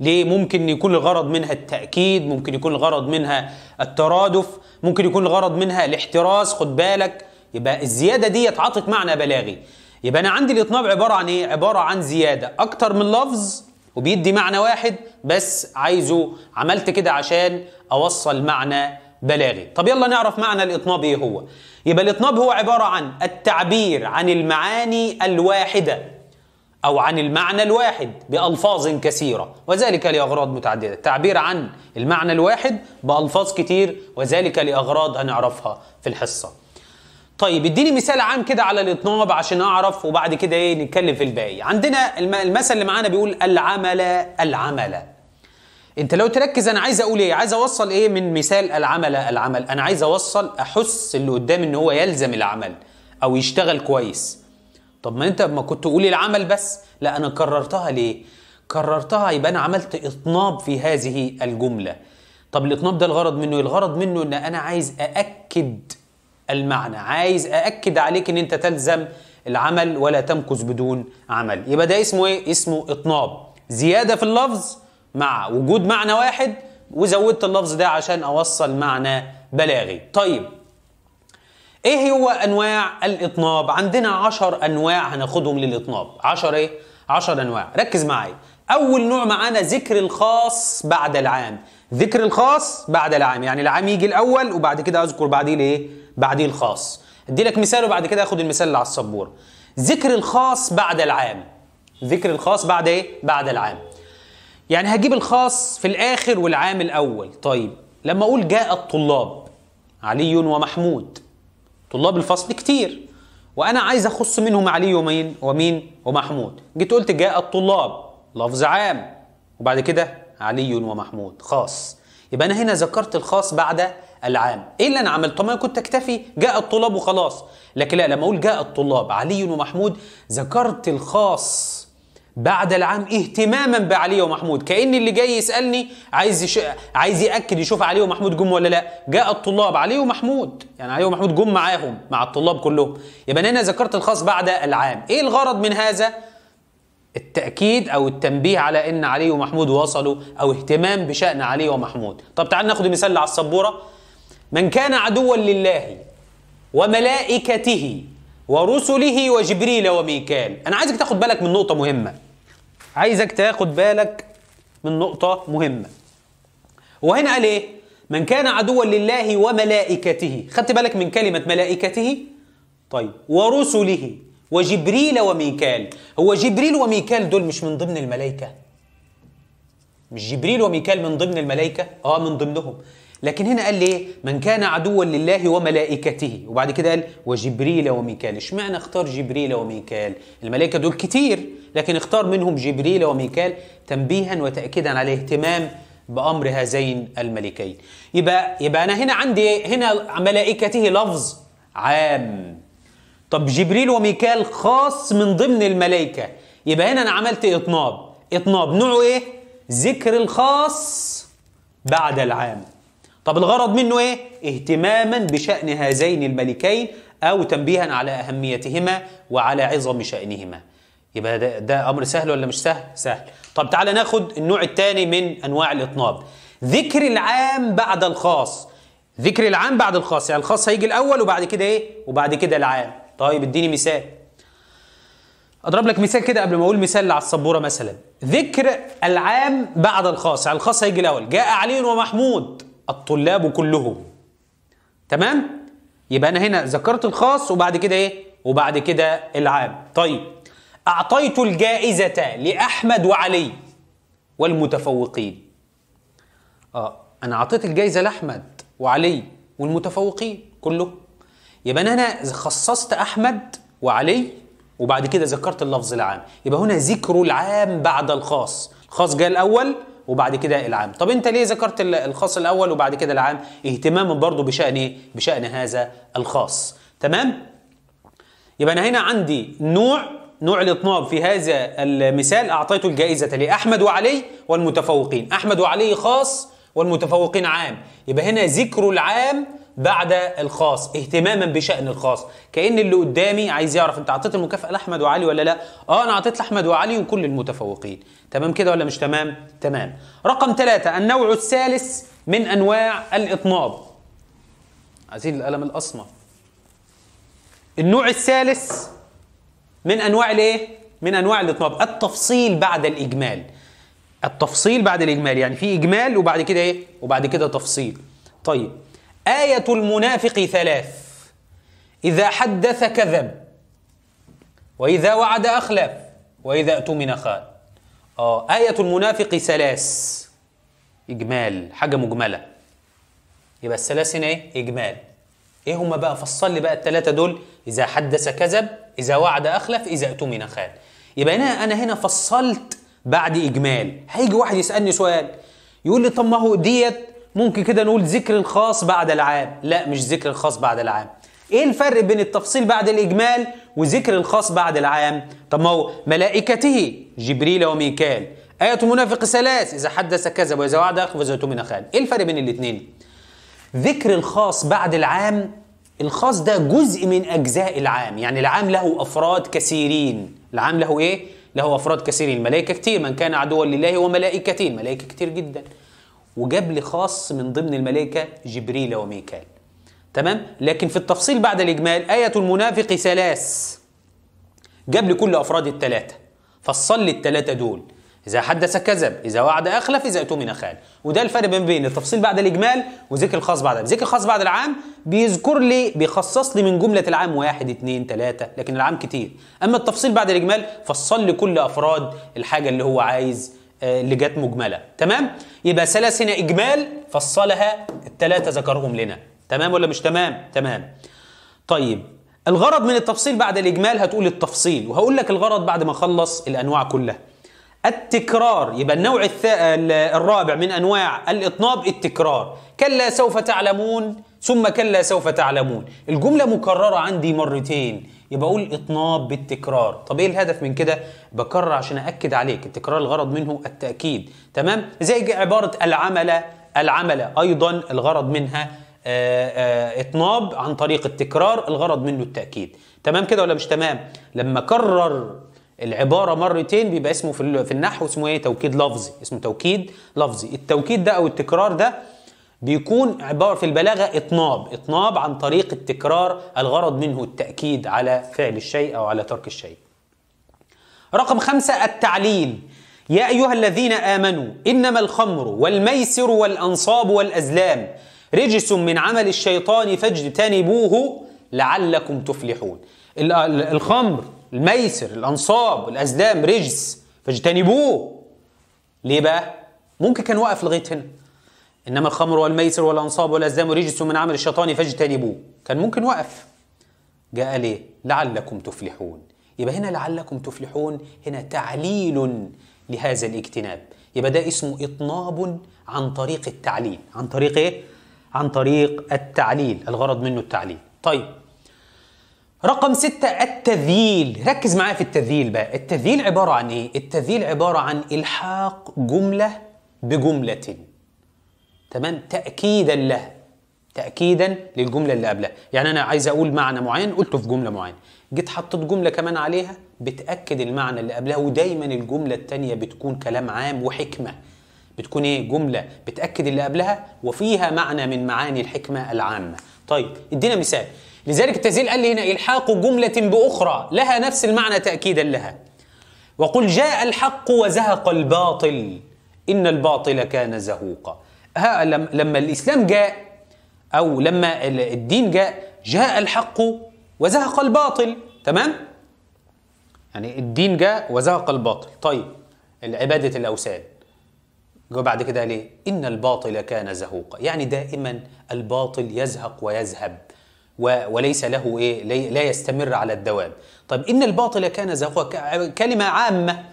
ليه ممكن يكون الغرض منها التأكيد ممكن يكون الغرض منها الترادف ممكن يكون الغرض منها الاحتراس خد بالك يبقى الزيادة دي عطت معنى بلاغي يبقى أنا عندي الإطناب عبارة عن إيه؟ عبارة عن زيادة أكتر من لفظ وبيدي معنى واحد بس عايزه عملت كده عشان أوصل معنى بلاغي طب يلا نعرف معنى الإطناب إيه هو يبقى الإطناب هو عبارة عن التعبير عن المعاني الواحدة أو عن المعنى الواحد بألفاظ كثيرة وذلك لأغراض متعددة تعبير عن المعنى الواحد بألفاظ كتير وذلك لأغراض هنعرفها في الحصة طيب اديني مثال عام كده على الاطناب عشان اعرف وبعد كده ايه نتكلم في الباقي عندنا المثل اللي معانا بيقول العمل العمل انت لو تركز انا عايز اقول ايه عايز اوصل ايه من مثال العمل العمل انا عايز اوصل احس اللي قدامي ان هو يلزم العمل او يشتغل كويس طب ما انت ما كنت تقولي العمل بس لا انا كررتها ليه كررتها يبقى انا عملت اطناب في هذه الجمله طب الاطناب ده الغرض منه إيه؟ الغرض منه ان انا عايز ااكد المعنى عايز ااكد عليك ان انت تلزم العمل ولا تمكث بدون عمل يبقى ده اسمه ايه اسمه اطناب زياده في اللفظ مع وجود معنى واحد وزودت اللفظ ده عشان اوصل معنى بلاغي طيب ايه هو انواع الاطناب عندنا 10 انواع هناخدهم للاطناب 10 ايه 10 انواع ركز معايا اول نوع معانا ذكر الخاص بعد العام ذكر الخاص بعد العام يعني العام يجي الاول وبعد كده اذكر بعديه الايه بعديه الخاص ادي لك مثال وبعد كده اخد المثال اللي على السبوره ذكر الخاص بعد العام ذكر الخاص بعد ايه بعد العام يعني هجيب الخاص في الاخر والعام الاول طيب لما اقول جاء الطلاب علي ومحمود طلاب الفصل كتير وانا عايز اخص منهم علي ومين ومين ومحمود جيت قلت جاء الطلاب لفظ عام وبعد كده علي ومحمود خاص يبقى انا هنا ذكرت الخاص بعد العام ايه اللي انا عملته ما كنت اكتفي جاء الطلاب وخلاص لكن لا لما اقول جاء الطلاب علي ومحمود ذكرت الخاص بعد العام اهتماما بعلي ومحمود كأن اللي جاي يسألني عايز يش... عايز يأكد يشوف علي ومحمود جم ولا لا جاء الطلاب علي ومحمود يعني علي ومحمود جم معاهم مع الطلاب كلهم يبقى انا ذكرت الخاص بعد العام ايه الغرض من هذا التأكيد أو التنبيه على إن علي ومحمود وصلوا أو اهتمام بشأن علي ومحمود طب تعال ناخد مثال على السبورة من كان عدوا لله وملائكته ورسله وجبريل وميكال أنا عايزك تاخد بالك من نقطة مهمة عايزك تاخد بالك من نقطة مهمة وهنا قال ايه من كان عدوا لله وملائكته خدت بالك من كلمة ملائكته طيب ورسله وجبريل وميكال هو جبريل وميكال دول مش من ضمن الملائكة مش جبريل وميكال من ضمن الملائكة اه من ضمنهم لكن هنا قال إيه؟ من كان عدوا لله وملائكته وبعد كده قال وجبريل وميكال اشمعنى اختار جبريل وميكال الملائكه دول كتير لكن اختار منهم جبريل وميكال تنبيها وتاكيدا على اهتمام بامر هذين الملكين يبقى يبقى انا هنا عندي هنا ملائكته لفظ عام طب جبريل وميكال خاص من ضمن الملائكه يبقى هنا انا عملت اطناب اطناب نوعه ايه ذكر الخاص بعد العام طب الغرض منه ايه؟ اهتماما بشأن هذين الملكين أو تنبيها على أهميتهما وعلى عظم شأنهما يبقى ده, ده أمر سهل ولا مش سهل؟ سهل طب تعالى ناخد النوع الثاني من أنواع الإطناب ذكر العام بعد الخاص ذكر العام بعد الخاص يعني الخاص هيجي الأول وبعد كده إيه؟ وبعد كده العام طيب اديني مثال اضرب لك مثال كده قبل ما اقول مثال على السبوره مثلا ذكر العام بعد الخاص يعني الخاص هيجي الاول جاء علي ومحمود الطلاب كلهم تمام يبقى انا هنا ذكرت الخاص وبعد كده ايه وبعد كده العام طيب اعطيت الجائزه لاحمد وعلي والمتفوقين اه انا اعطيت الجائزه لاحمد وعلي والمتفوقين كله يبقى انا خصصت احمد وعلي وبعد كده ذكرت اللفظ العام يبقى هنا ذكر العام بعد الخاص الخاص جاء الاول وبعد كده العام طب انت ليه ذكرت الخاص الاول وبعد كده العام اهتماما برضو بشان ايه بشان هذا الخاص تمام يبقى انا هنا عندي نوع نوع الاطناب في هذا المثال اعطيته الجائزه لاحمد وعلي والمتفوقين احمد وعلي خاص والمتفوقين عام يبقى هنا ذكر العام بعد الخاص اهتماما بشأن الخاص كأن اللي قدامي عايز يعرف انت اعطيت المكافأة لأحمد وعلي ولا لا اه انا اعطيت لأحمد وعلي وكل المتفوقين تمام كده ولا مش تمام تمام رقم ثلاثة النوع الثالث من أنواع الإطناب عايزين القلم الأسمر النوع الثالث من أنواع الايه من أنواع الإطناب التفصيل بعد الإجمال التفصيل بعد الإجمال يعني في إجمال وبعد كده إيه وبعد كده تفصيل طيب آية المنافق ثلاث إذا حدث كذب وإذا وعد أخلف وإذا أؤتمن خان آه آية المنافق ثلاث إجمال حاجة مجملة يبقى الثلاث هنا إيه؟ إجمال إيه هما بقى فصل لي بقى الثلاثة دول إذا حدث كذب إذا وعد أخلف إذا أؤتمن خان يبقى هنا أنا هنا فصلت بعد إجمال هيجي واحد يسألني سؤال يقول لي طب ما هو ديت ممكن كده نقول ذكر الخاص بعد العام لا مش ذكر الخاص بعد العام ايه الفرق بين التفصيل بعد الاجمال وذكر الخاص بعد العام طب ما هو ملائكته جبريل وميكال آية المنافق ثلاث إذا حدث كذب وإذا وعد أخف وإذا من خان إيه الفرق بين الاثنين ذكر الخاص بعد العام الخاص ده جزء من أجزاء العام يعني العام له أفراد كثيرين العام له إيه؟ له أفراد كثيرين الملائكة كتير من كان عدوا لله وملائكته الملائكة كتير جداً وجاب لي خاص من ضمن الملائكة جبريل وميكال تمام لكن في التفصيل بعد الإجمال آية المنافق ثلاث جاب لي كل أفراد الثلاثة فصل لي الثلاثة دول إذا حدث كذب إذا وعد أخلف إذا أؤتمن خان وده الفرق بين بين التفصيل بعد الإجمال وذكر الخاص بعد ذكر الخاص بعد العام بيذكر لي بيخصص لي من جملة العام واحد اتنين تلاتة لكن العام كتير أما التفصيل بعد الإجمال فصل لي كل أفراد الحاجة اللي هو عايز آه، اللي جت مجمله تمام يبقى ثلاث هنا اجمال فصلها الثلاثه ذكرهم لنا تمام ولا مش تمام تمام طيب الغرض من التفصيل بعد الاجمال هتقول التفصيل وهقول لك الغرض بعد ما اخلص الانواع كلها التكرار يبقى النوع الرابع من انواع الاطناب التكرار كلا سوف تعلمون ثم كلا سوف تعلمون الجمله مكرره عندي مرتين يبقى اقول اطناب بالتكرار طب ايه الهدف من كده بكرر عشان اكد عليك التكرار الغرض منه التاكيد تمام زي عباره العمل العمل ايضا الغرض منها آه، آه، اطناب عن طريق التكرار الغرض منه التاكيد تمام كده ولا مش تمام لما كرر العباره مرتين بيبقى اسمه في النحو اسمه ايه توكيد لفظي اسمه توكيد لفظي التوكيد ده او التكرار ده بيكون عبارة في البلاغة إطناب إطناب عن طريق التكرار الغرض منه التأكيد على فعل الشيء أو على ترك الشيء رقم خمسة التعليل يا أيها الذين آمنوا إنما الخمر والميسر والأنصاب والأزلام رجس من عمل الشيطان فاجتنبوه لعلكم تفلحون الخمر الميسر الأنصاب الأزلام رجس فاجتنبوه ليه بقى؟ ممكن كان واقف لغاية هنا انما الخمر والميسر والانصاب والازلام رجس من عمل الشيطان فاجتنبوه كان ممكن وقف جاء ليه لعلكم تفلحون يبقى هنا لعلكم تفلحون هنا تعليل لهذا الاجتناب يبقى ده اسمه اطناب عن طريق التعليل عن طريق ايه عن طريق التعليل الغرض منه التعليل طيب رقم ستة التذييل ركز معايا في التذييل بقى التذييل عبارة عن ايه التذييل عبارة عن الحاق جملة بجملة تمام تاكيدا لها تاكيدا للجمله اللي قبلها يعني انا عايز اقول معنى معين قلته في جمله معينه جيت حطيت جمله كمان عليها بتاكد المعنى اللي قبلها ودايما الجمله الثانيه بتكون كلام عام وحكمه بتكون ايه جمله بتاكد اللي قبلها وفيها معنى من معاني الحكمه العامه طيب ادينا مثال لذلك التسهيل قال لي هنا الحاق جمله باخرى لها نفس المعنى تاكيدا لها وقل جاء الحق وزهق الباطل ان الباطل كان زهوقا ها لما الإسلام جاء أو لما الدين جاء جاء الحق وزهق الباطل تمام؟ يعني الدين جاء وزهق الباطل طيب عبادة الأوثان وبعد بعد كده ليه؟ إن الباطل كان زهوقا يعني دائما الباطل يزهق ويذهب وليس له إيه؟ لا يستمر على الدوام طيب إن الباطل كان زهوقا كلمة عامة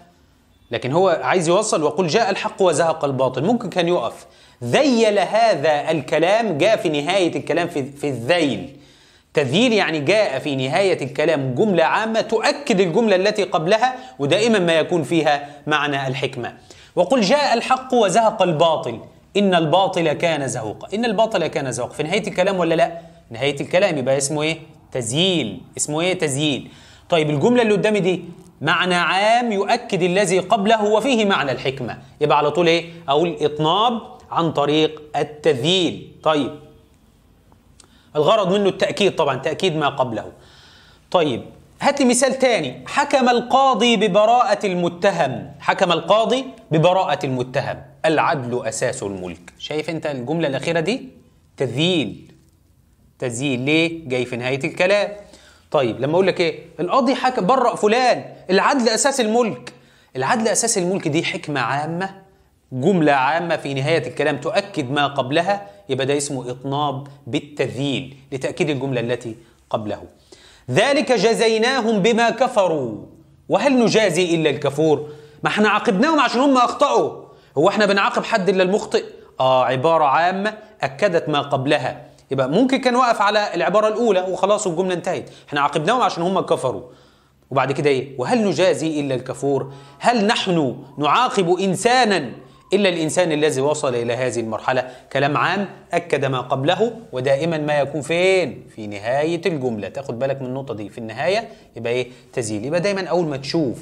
لكن هو عايز يوصل ويقول جاء الحق وزهق الباطل ممكن كان يقف ذيل هذا الكلام جاء في نهاية الكلام في, في الذيل تذييل يعني جاء في نهاية الكلام جملة عامة تؤكد الجملة التي قبلها ودائما ما يكون فيها معنى الحكمة وقل جاء الحق وزهق الباطل إن الباطل كان زهوقا إن الباطل كان زهوقا في نهاية الكلام ولا لا؟ نهاية الكلام يبقى اسمه إيه؟ تذييل اسمه إيه تذييل طيب الجملة اللي قدامي دي معنى عام يؤكد الذي قبله وفيه معنى الحكمة يبقى على طول إيه؟ أقول إطناب عن طريق التذييل طيب الغرض منه التأكيد طبعا تأكيد ما قبله طيب هات لي مثال تاني حكم القاضي ببراءة المتهم حكم القاضي ببراءة المتهم العدل أساس الملك شايف أنت الجملة الأخيرة دي تذييل تذييل ليه جاي في نهاية الكلام طيب لما أقول لك إيه القاضي حكم برأ فلان العدل أساس الملك العدل أساس الملك دي حكمة عامة جملة عامة في نهاية الكلام تؤكد ما قبلها يبقى ده اسمه إطناب بالتذييل لتأكيد الجملة التي قبله ذلك جزيناهم بما كفروا وهل نجازي إلا الكفور ما احنا عاقبناهم عشان هم أخطأوا هو احنا بنعاقب حد إلا المخطئ آه عبارة عامة أكدت ما قبلها يبقى ممكن كان واقف على العبارة الأولى وخلاص الجملة انتهت احنا عاقبناهم عشان هم كفروا وبعد كده ايه وهل نجازي إلا الكفور هل نحن نعاقب إنسانا إلا الإنسان الذي وصل إلى هذه المرحلة كلام عام أكد ما قبله ودائما ما يكون فين في نهاية الجملة تاخد بالك من النقطة دي في النهاية يبقى إيه تزيل يبقى دايما أول ما تشوف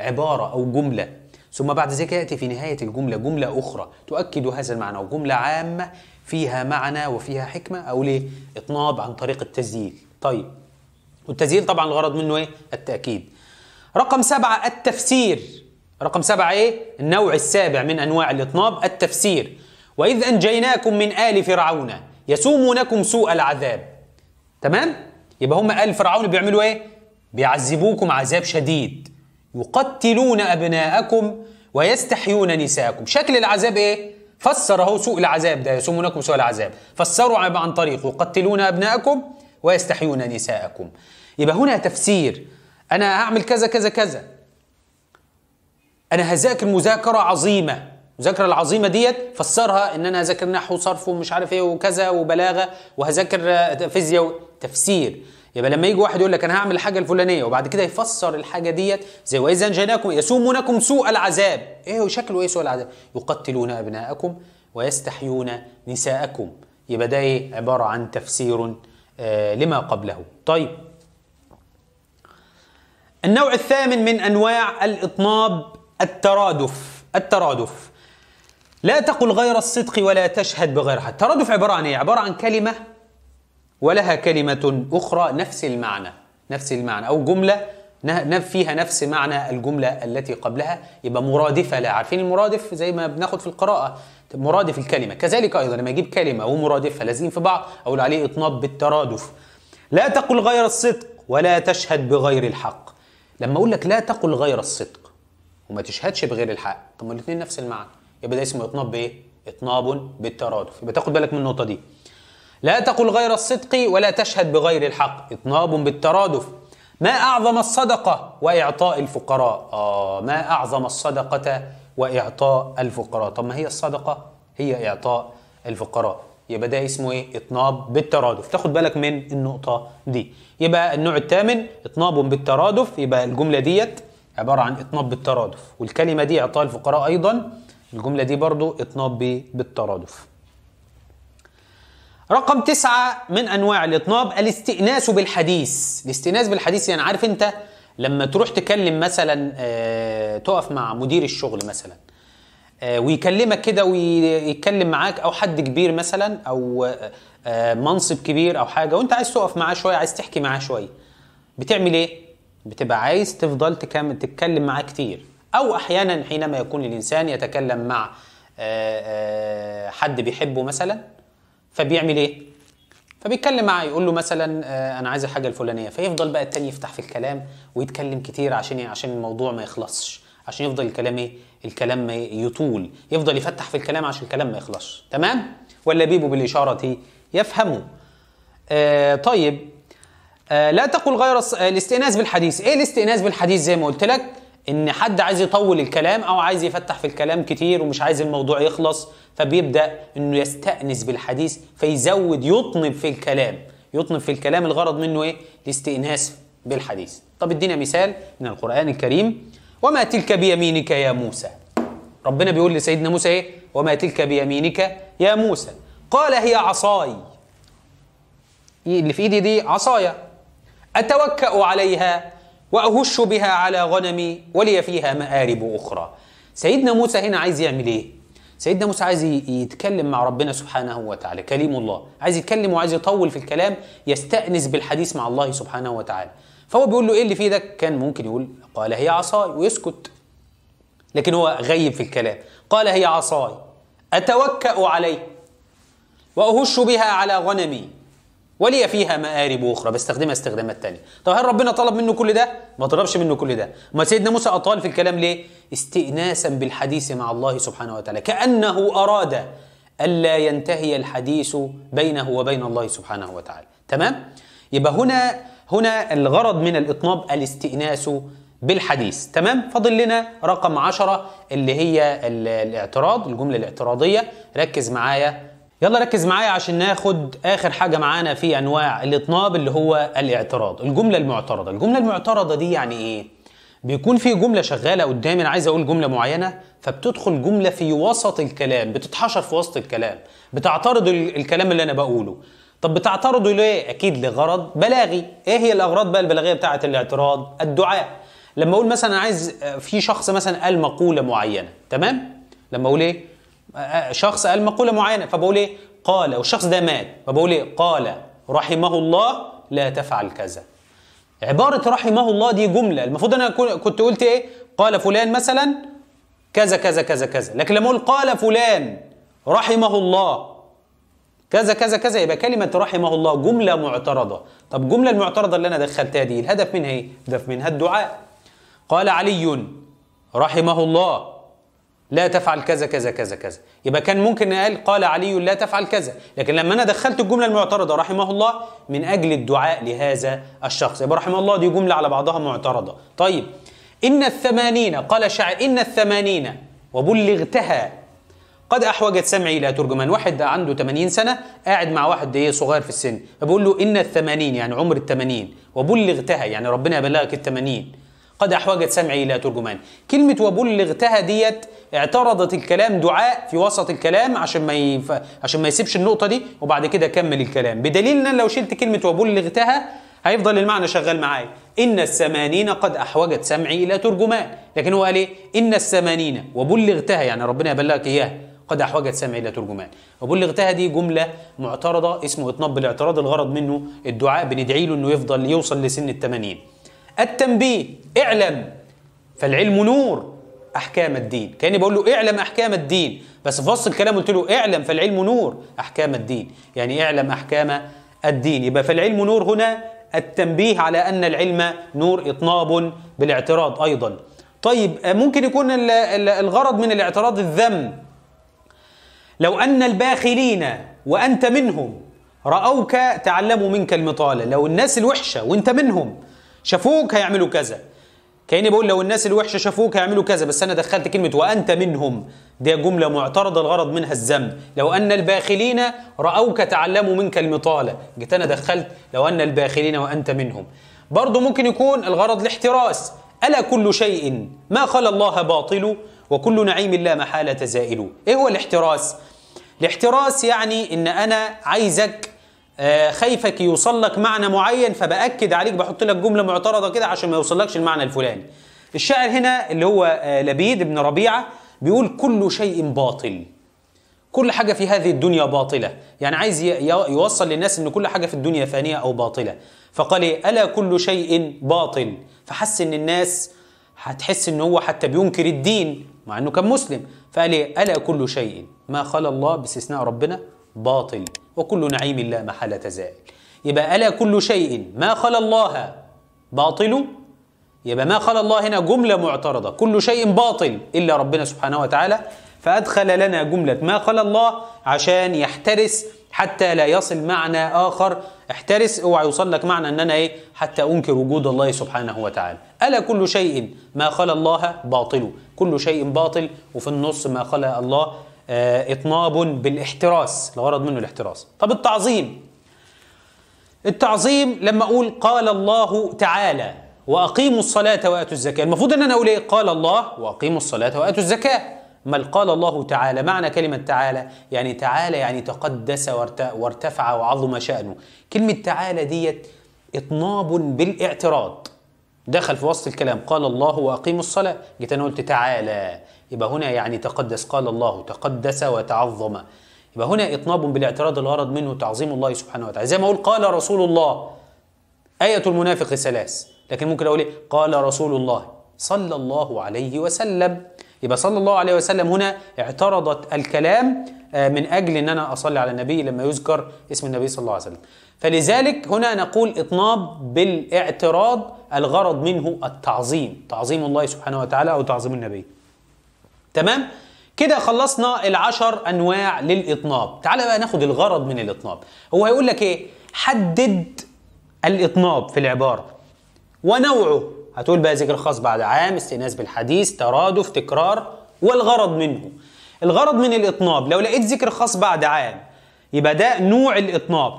عبارة أو جملة ثم بعد ذلك يأتي في نهاية الجملة جملة أخرى تؤكد هذا المعنى وجملة عامة فيها معنى وفيها حكمة أو ليه إطناب عن طريق التزيل طيب والتزيل طبعا الغرض منه إيه التأكيد رقم سبعة التفسير رقم سبعة إيه؟ النوع السابع من أنواع الإطناب التفسير وإذ أنجيناكم من آل فرعون يسومونكم سوء العذاب تمام؟ يبقى هم آل فرعون بيعملوا إيه؟ بيعذبوكم عذاب شديد يقتلون أبناءكم ويستحيون نساءكم شكل العذاب إيه؟ فسر اهو سوء العذاب ده يسومونكم سوء العذاب فسروا عن طريق يقتلون أبناءكم ويستحيون نساءكم يبقى هنا تفسير أنا هعمل كذا كذا كذا انا هذاكر مذاكره عظيمه المذاكره العظيمه ديت فسرها ان انا هذاكر نحو وصرف ومش عارف ايه وكذا وبلاغه وهذاكر فيزياء تفسير يبقى لما يجي واحد يقول لك انا هعمل الحاجه الفلانيه وبعد كده يفسر الحاجه ديت زي واذا انجيناكم يسومونكم سوء العذاب ايه شكله ايه سوء العذاب يقتلون ابناءكم ويستحيون نساءكم يبقى ده ايه عباره عن تفسير آه لما قبله طيب النوع الثامن من انواع الاطناب الترادف الترادف لا تقل غير الصدق ولا تشهد بغير حد الترادف عبارة عن إيه؟ عبارة عن كلمة ولها كلمة أخرى نفس المعنى نفس المعنى أو جملة فيها نفس معنى الجملة التي قبلها يبقى مرادفة لا عارفين المرادف زي ما بناخد في القراءة مرادف الكلمة كذلك أيضا لما أجيب كلمة ومرادفة لازم في بعض أقول عليه إطناب بالترادف لا تقل غير الصدق ولا تشهد بغير الحق لما أقول لك لا تقل غير الصدق وما تشهدش بغير الحق طب ما الاثنين نفس المعنى يبقى ده اسمه اطناب بايه اطناب بالترادف يبقى تاخد بالك من النقطه دي لا تقل غير الصدق ولا تشهد بغير الحق اطناب بالترادف ما اعظم الصدقه واعطاء الفقراء اه ما اعظم الصدقه واعطاء الفقراء طب ما هي الصدقه هي اعطاء الفقراء يبقى ده اسمه ايه اطناب بالترادف تاخد بالك من النقطه دي يبقى النوع الثامن اطناب بالترادف يبقى الجمله ديت عباره عن إطناب بالترادف والكلمه دي اعطاها الفقراء ايضا الجمله دي برضو إطناب بالترادف رقم تسعة من أنواع الإطناب الاستئناس بالحديث الاستئناس بالحديث يعني عارف أنت لما تروح تكلم مثلا آه تقف مع مدير الشغل مثلا آه ويكلمك كده ويتكلم معاك أو حد كبير مثلا أو آه منصب كبير أو حاجة وأنت عايز تقف معاه شوية عايز تحكي معاه شوية بتعمل إيه؟ بتبقى عايز تفضل تكمل تتكلم معاه كتير او احيانا حينما يكون الانسان يتكلم مع آه، آه، حد بيحبه مثلا فبيعمل ايه فبيتكلم معاه يقول له مثلا آه، انا عايز الحاجه الفلانيه فيفضل بقى التاني يفتح في الكلام ويتكلم كتير عشان عشان الموضوع ما يخلصش عشان يفضل الكلام ايه الكلام ما يطول يفضل يفتح في الكلام عشان الكلام ما يخلصش تمام واللبيب بالاشاره يفهمه آه طيب آه لا تقل غير آه، الاستئناس بالحديث ايه الاستئناس بالحديث زي ما قلت لك ان حد عايز يطول الكلام او عايز يفتح في الكلام كتير ومش عايز الموضوع يخلص فبيبدا انه يستانس بالحديث فيزود يطنب في الكلام يطنب في الكلام الغرض منه ايه الاستئناس بالحديث طب ادينا مثال من القران الكريم وما تلك بيمينك يا موسى ربنا بيقول لسيدنا موسى ايه وما تلك بيمينك يا موسى قال هي عصاي إيه اللي في ايدي دي عصايا أتوكأ عليها وأهش بها على غنمي ولي فيها مآرب أخرى سيدنا موسى هنا عايز يعمل إيه؟ سيدنا موسى عايز يتكلم مع ربنا سبحانه وتعالى كليم الله عايز يتكلم وعايز يطول في الكلام يستأنس بالحديث مع الله سبحانه وتعالى فهو بيقول له ايه اللي فيه ده كان ممكن يقول قال هي عصاي ويسكت لكن هو غيب في الكلام قال هي عصاي أتوكأ عليه وأهش بها على غنمي ولي فيها مآرب أخرى بستخدمها استخدامات تانية طب هل ربنا طلب منه كل ده؟ ما طلبش منه كل ده ما سيدنا موسى أطال في الكلام ليه؟ استئناسا بالحديث مع الله سبحانه وتعالى كأنه أراد ألا ينتهي الحديث بينه وبين الله سبحانه وتعالى تمام؟ يبقى هنا هنا الغرض من الإطناب الاستئناس بالحديث تمام فاضل لنا رقم عشرة اللي هي الاعتراض الجملة الاعتراضية ركز معايا يلا ركز معايا عشان ناخد اخر حاجه معانا في انواع الاطناب اللي هو الاعتراض الجمله المعترضه الجمله المعترضه دي يعني ايه بيكون في جمله شغاله قدامي انا عايز اقول جمله معينه فبتدخل جمله في وسط الكلام بتتحشر في وسط الكلام بتعترض الكلام اللي انا بقوله طب بتعترضه ليه اكيد لغرض بلاغي ايه هي الاغراض بقى البلاغيه بتاعه الاعتراض الدعاء لما اقول مثلا عايز آه، في شخص مثلا قال مقوله معينه تمام لما اقول ايه شخص قال مقوله معينه فبقول ايه قال والشخص ده مات فبقول ايه قال رحمه الله لا تفعل كذا عباره رحمه الله دي جمله المفروض انا كنت قلت ايه قال فلان مثلا كذا كذا كذا كذا لكن لما اقول قال فلان رحمه الله كذا كذا كذا يبقى كلمة رحمه الله جملة معترضة طب الجملة المعترضة اللي أنا دخلتها دي الهدف منها إيه؟ الهدف منها الدعاء قال علي رحمه الله لا تفعل كذا كذا كذا كذا يبقى كان ممكن قال قال علي لا تفعل كذا لكن لما انا دخلت الجمله المعترضه رحمه الله من اجل الدعاء لهذا الشخص يبقى رحمه الله دي جمله على بعضها معترضه طيب ان الثمانين قال شاعر ان الثمانين وبلغتها قد احوجت سمعي الى ترجمان واحد عنده 80 سنه قاعد مع واحد ايه صغير في السن فبقول له ان الثمانين يعني عمر الثمانين وبلغتها يعني ربنا بلغك الثمانين قد أحوجت سمعي إلى ترجمان كلمة وبلغتها ديت اعترضت الكلام دعاء في وسط الكلام عشان ما يف... عشان ما يسيبش النقطة دي وبعد كده كمل الكلام بدليل إن لو شلت كلمة وبلغتها هيفضل المعنى شغال معايا إن الثمانين قد أحوجت سمعي إلى ترجمان لكن هو قال إيه إن الثمانين وبلغتها يعني ربنا يبلغك إياها قد أحوجت سمعي إلى ترجمان وبلغتها دي جملة معترضة اسمه إطناب بالاعتراض الغرض منه الدعاء بندعي له إنه يفضل يوصل لسن الثمانين التنبيه اعلم فالعلم نور احكام الدين كاني بقول له اعلم احكام الدين بس في وسط الكلام قلت له اعلم فالعلم نور احكام الدين يعني اعلم احكام الدين يبقى فالعلم نور هنا التنبيه على ان العلم نور اطناب بالاعتراض ايضا طيب آه، ممكن يكون الغرض من الاعتراض الذم لو ان الباخلين وانت منهم راوك تعلموا منك المطاله لو الناس الوحشه وانت منهم شافوك هيعملوا كذا كاني بقول لو الناس الوحشه شافوك هيعملوا كذا بس انا دخلت كلمه وانت منهم دي جمله معترضه الغرض منها الذم لو ان الباخلين راوك تعلموا منك المطاله جيت انا دخلت لو ان الباخلين وانت منهم برضه ممكن يكون الغرض الاحتراس الا كل شيء ما خلا الله باطل وكل نعيم لا محاله زائل ايه هو الاحتراس الاحتراس يعني ان انا عايزك آه، خايفك يوصل لك معنى معين فباكد عليك بحط لك جمله معترضه كده عشان ما يوصلكش المعنى الفلاني الشاعر هنا اللي هو آه، لبيد بن ربيعه بيقول كل شيء باطل كل حاجه في هذه الدنيا باطله يعني عايز يوصل للناس ان كل حاجه في الدنيا فانيه او باطله فقال إيه؟ الا كل شيء باطل فحس ان الناس هتحس ان هو حتى بينكر الدين مع انه كان مسلم فقال إيه؟ الا كل شيء ما خلا الله باستثناء ربنا باطل وكل نعيم لا محالة زائل يبقى ألا كل شيء ما خلا الله باطل يبقى ما خلا الله هنا جملة معترضة كل شيء باطل إلا ربنا سبحانه وتعالى فأدخل لنا جملة ما خلا الله عشان يحترس حتى لا يصل معنى آخر احترس اوعى يوصل لك معنى أن أنا إيه حتى أنكر وجود الله سبحانه وتعالى ألا كل شيء ما خلا الله باطل كل شيء باطل وفي النص ما خلا الله آه، اطناب بالاحتراس الغرض منه الاحتراس طب التعظيم التعظيم لما اقول قال الله تعالى واقيموا الصلاه واتوا الزكاه المفروض ان انا اقول ايه قال الله واقيموا الصلاه واتوا الزكاه ما قال الله تعالى معنى كلمة تعالى يعني تعالى يعني تقدس وارتفع وعظم شأنه كلمة تعالى ديت اطناب بالاعتراض دخل في وسط الكلام قال الله واقيموا الصلاه جيت انا قلت تعالى يبقى هنا يعني تقدس قال الله تقدس وتعظم يبقى هنا إطناب بالاعتراض الغرض منه تعظيم الله سبحانه وتعالى زي ما أقول قال رسول الله آية المنافق ثلاث لكن ممكن أقول إيه؟ قال رسول الله صلى الله عليه وسلم يبقى صلى الله عليه وسلم هنا اعترضت الكلام آه، من أجل أن أنا أصلي على النبي لما يذكر اسم النبي صلى الله عليه وسلم فلذلك هنا نقول إطناب بالاعتراض الغرض منه التعظيم تعظيم الله سبحانه وتعالى أو تعظيم النبي تمام كده خلصنا العشر انواع للاطناب تعال بقى ناخد الغرض من الاطناب هو هيقول لك ايه حدد الاطناب في العباره ونوعه هتقول بقى ذكر خاص بعد عام استئناس بالحديث ترادف تكرار والغرض منه الغرض من الاطناب لو لقيت ذكر خاص بعد عام يبقى ده نوع الاطناب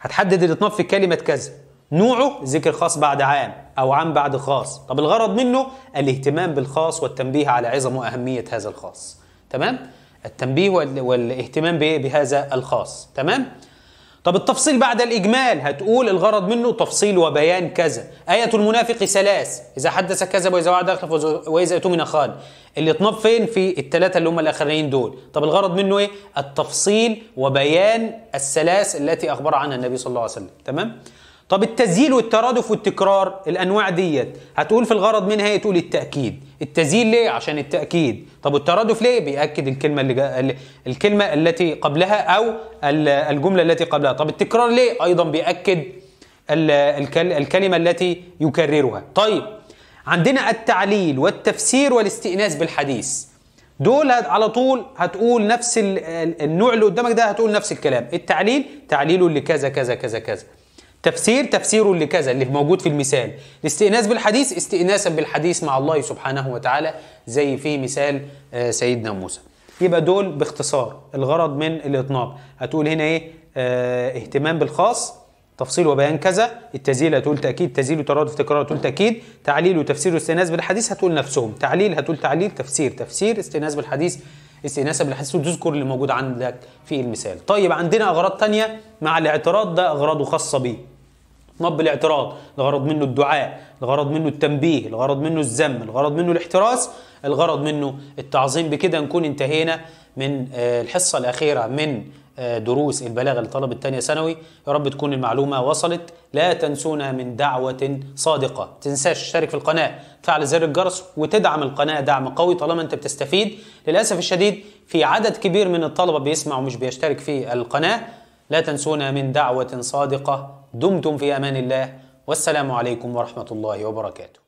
هتحدد الاطناب في كلمه كذا نوعه ذكر خاص بعد عام أو عن بعد خاص طب الغرض منه الاهتمام بالخاص والتنبيه على عظم وأهمية هذا الخاص تمام التنبيه والاهتمام بهذا الخاص تمام طب التفصيل بعد الإجمال هتقول الغرض منه تفصيل وبيان كذا آية المنافق ثلاث إذا حدث كذب وإذا وعد أخلف وإذا اؤتمن خان الاطناب فين في الثلاثة اللي هم الأخرين دول طب الغرض منه إيه التفصيل وبيان الثلاث التي أخبر عنها النبي صلى الله عليه وسلم تمام طب التسجيل والترادف والتكرار الانواع ديت هتقول في الغرض منها هي إيه؟ تقول التاكيد التسجيل ليه عشان التاكيد طب والترادف ليه بياكد الكلمه اللي جا... الكلمه التي قبلها او الجمله التي قبلها طب التكرار ليه ايضا بياكد الكلمه التي يكررها طيب عندنا التعليل والتفسير والاستئناس بالحديث دول على طول هتقول نفس النوع اللي قدامك ده هتقول نفس الكلام التعليل تعليل لكذا كذا كذا كذا تفسير تفسير لكذا اللي موجود في المثال الاستئناس بالحديث استئناسا بالحديث مع الله سبحانه وتعالى زي في مثال آه، سيدنا موسى يبقى دول باختصار الغرض من الاطناب هتقول هنا ايه اه اهتمام بالخاص تفصيل وبيان كذا التزيل هتقول تاكيد تزيل وتراد تكرار هتقول تاكيد تعليل وتفسير واستئناس بالحديث هتقول نفسهم تعليل هتقول تعليل تفسير تفسير استئناس بالحديث استئناسا بالحديث وتذكر اللي موجود عندك في المثال طيب عندنا اغراض تانية مع الاعتراض ده اغراضه خاصه بيه نبض الاعتراض الغرض منه الدعاء الغرض منه التنبيه الغرض منه الذم الغرض منه الاحتراس الغرض منه التعظيم بكده نكون انتهينا من آه، الحصة الأخيرة من آه، دروس البلاغة لطلب الثانية ثانوي يا رب تكون المعلومة وصلت لا تنسونا من دعوة صادقة تنساش تشترك في القناة تفعل زر الجرس وتدعم القناة دعم قوي طالما انت بتستفيد للأسف الشديد في عدد كبير من الطلبة بيسمع ومش بيشترك في القناة لا تنسونا من دعوة صادقة دمتم في امان الله والسلام عليكم ورحمه الله وبركاته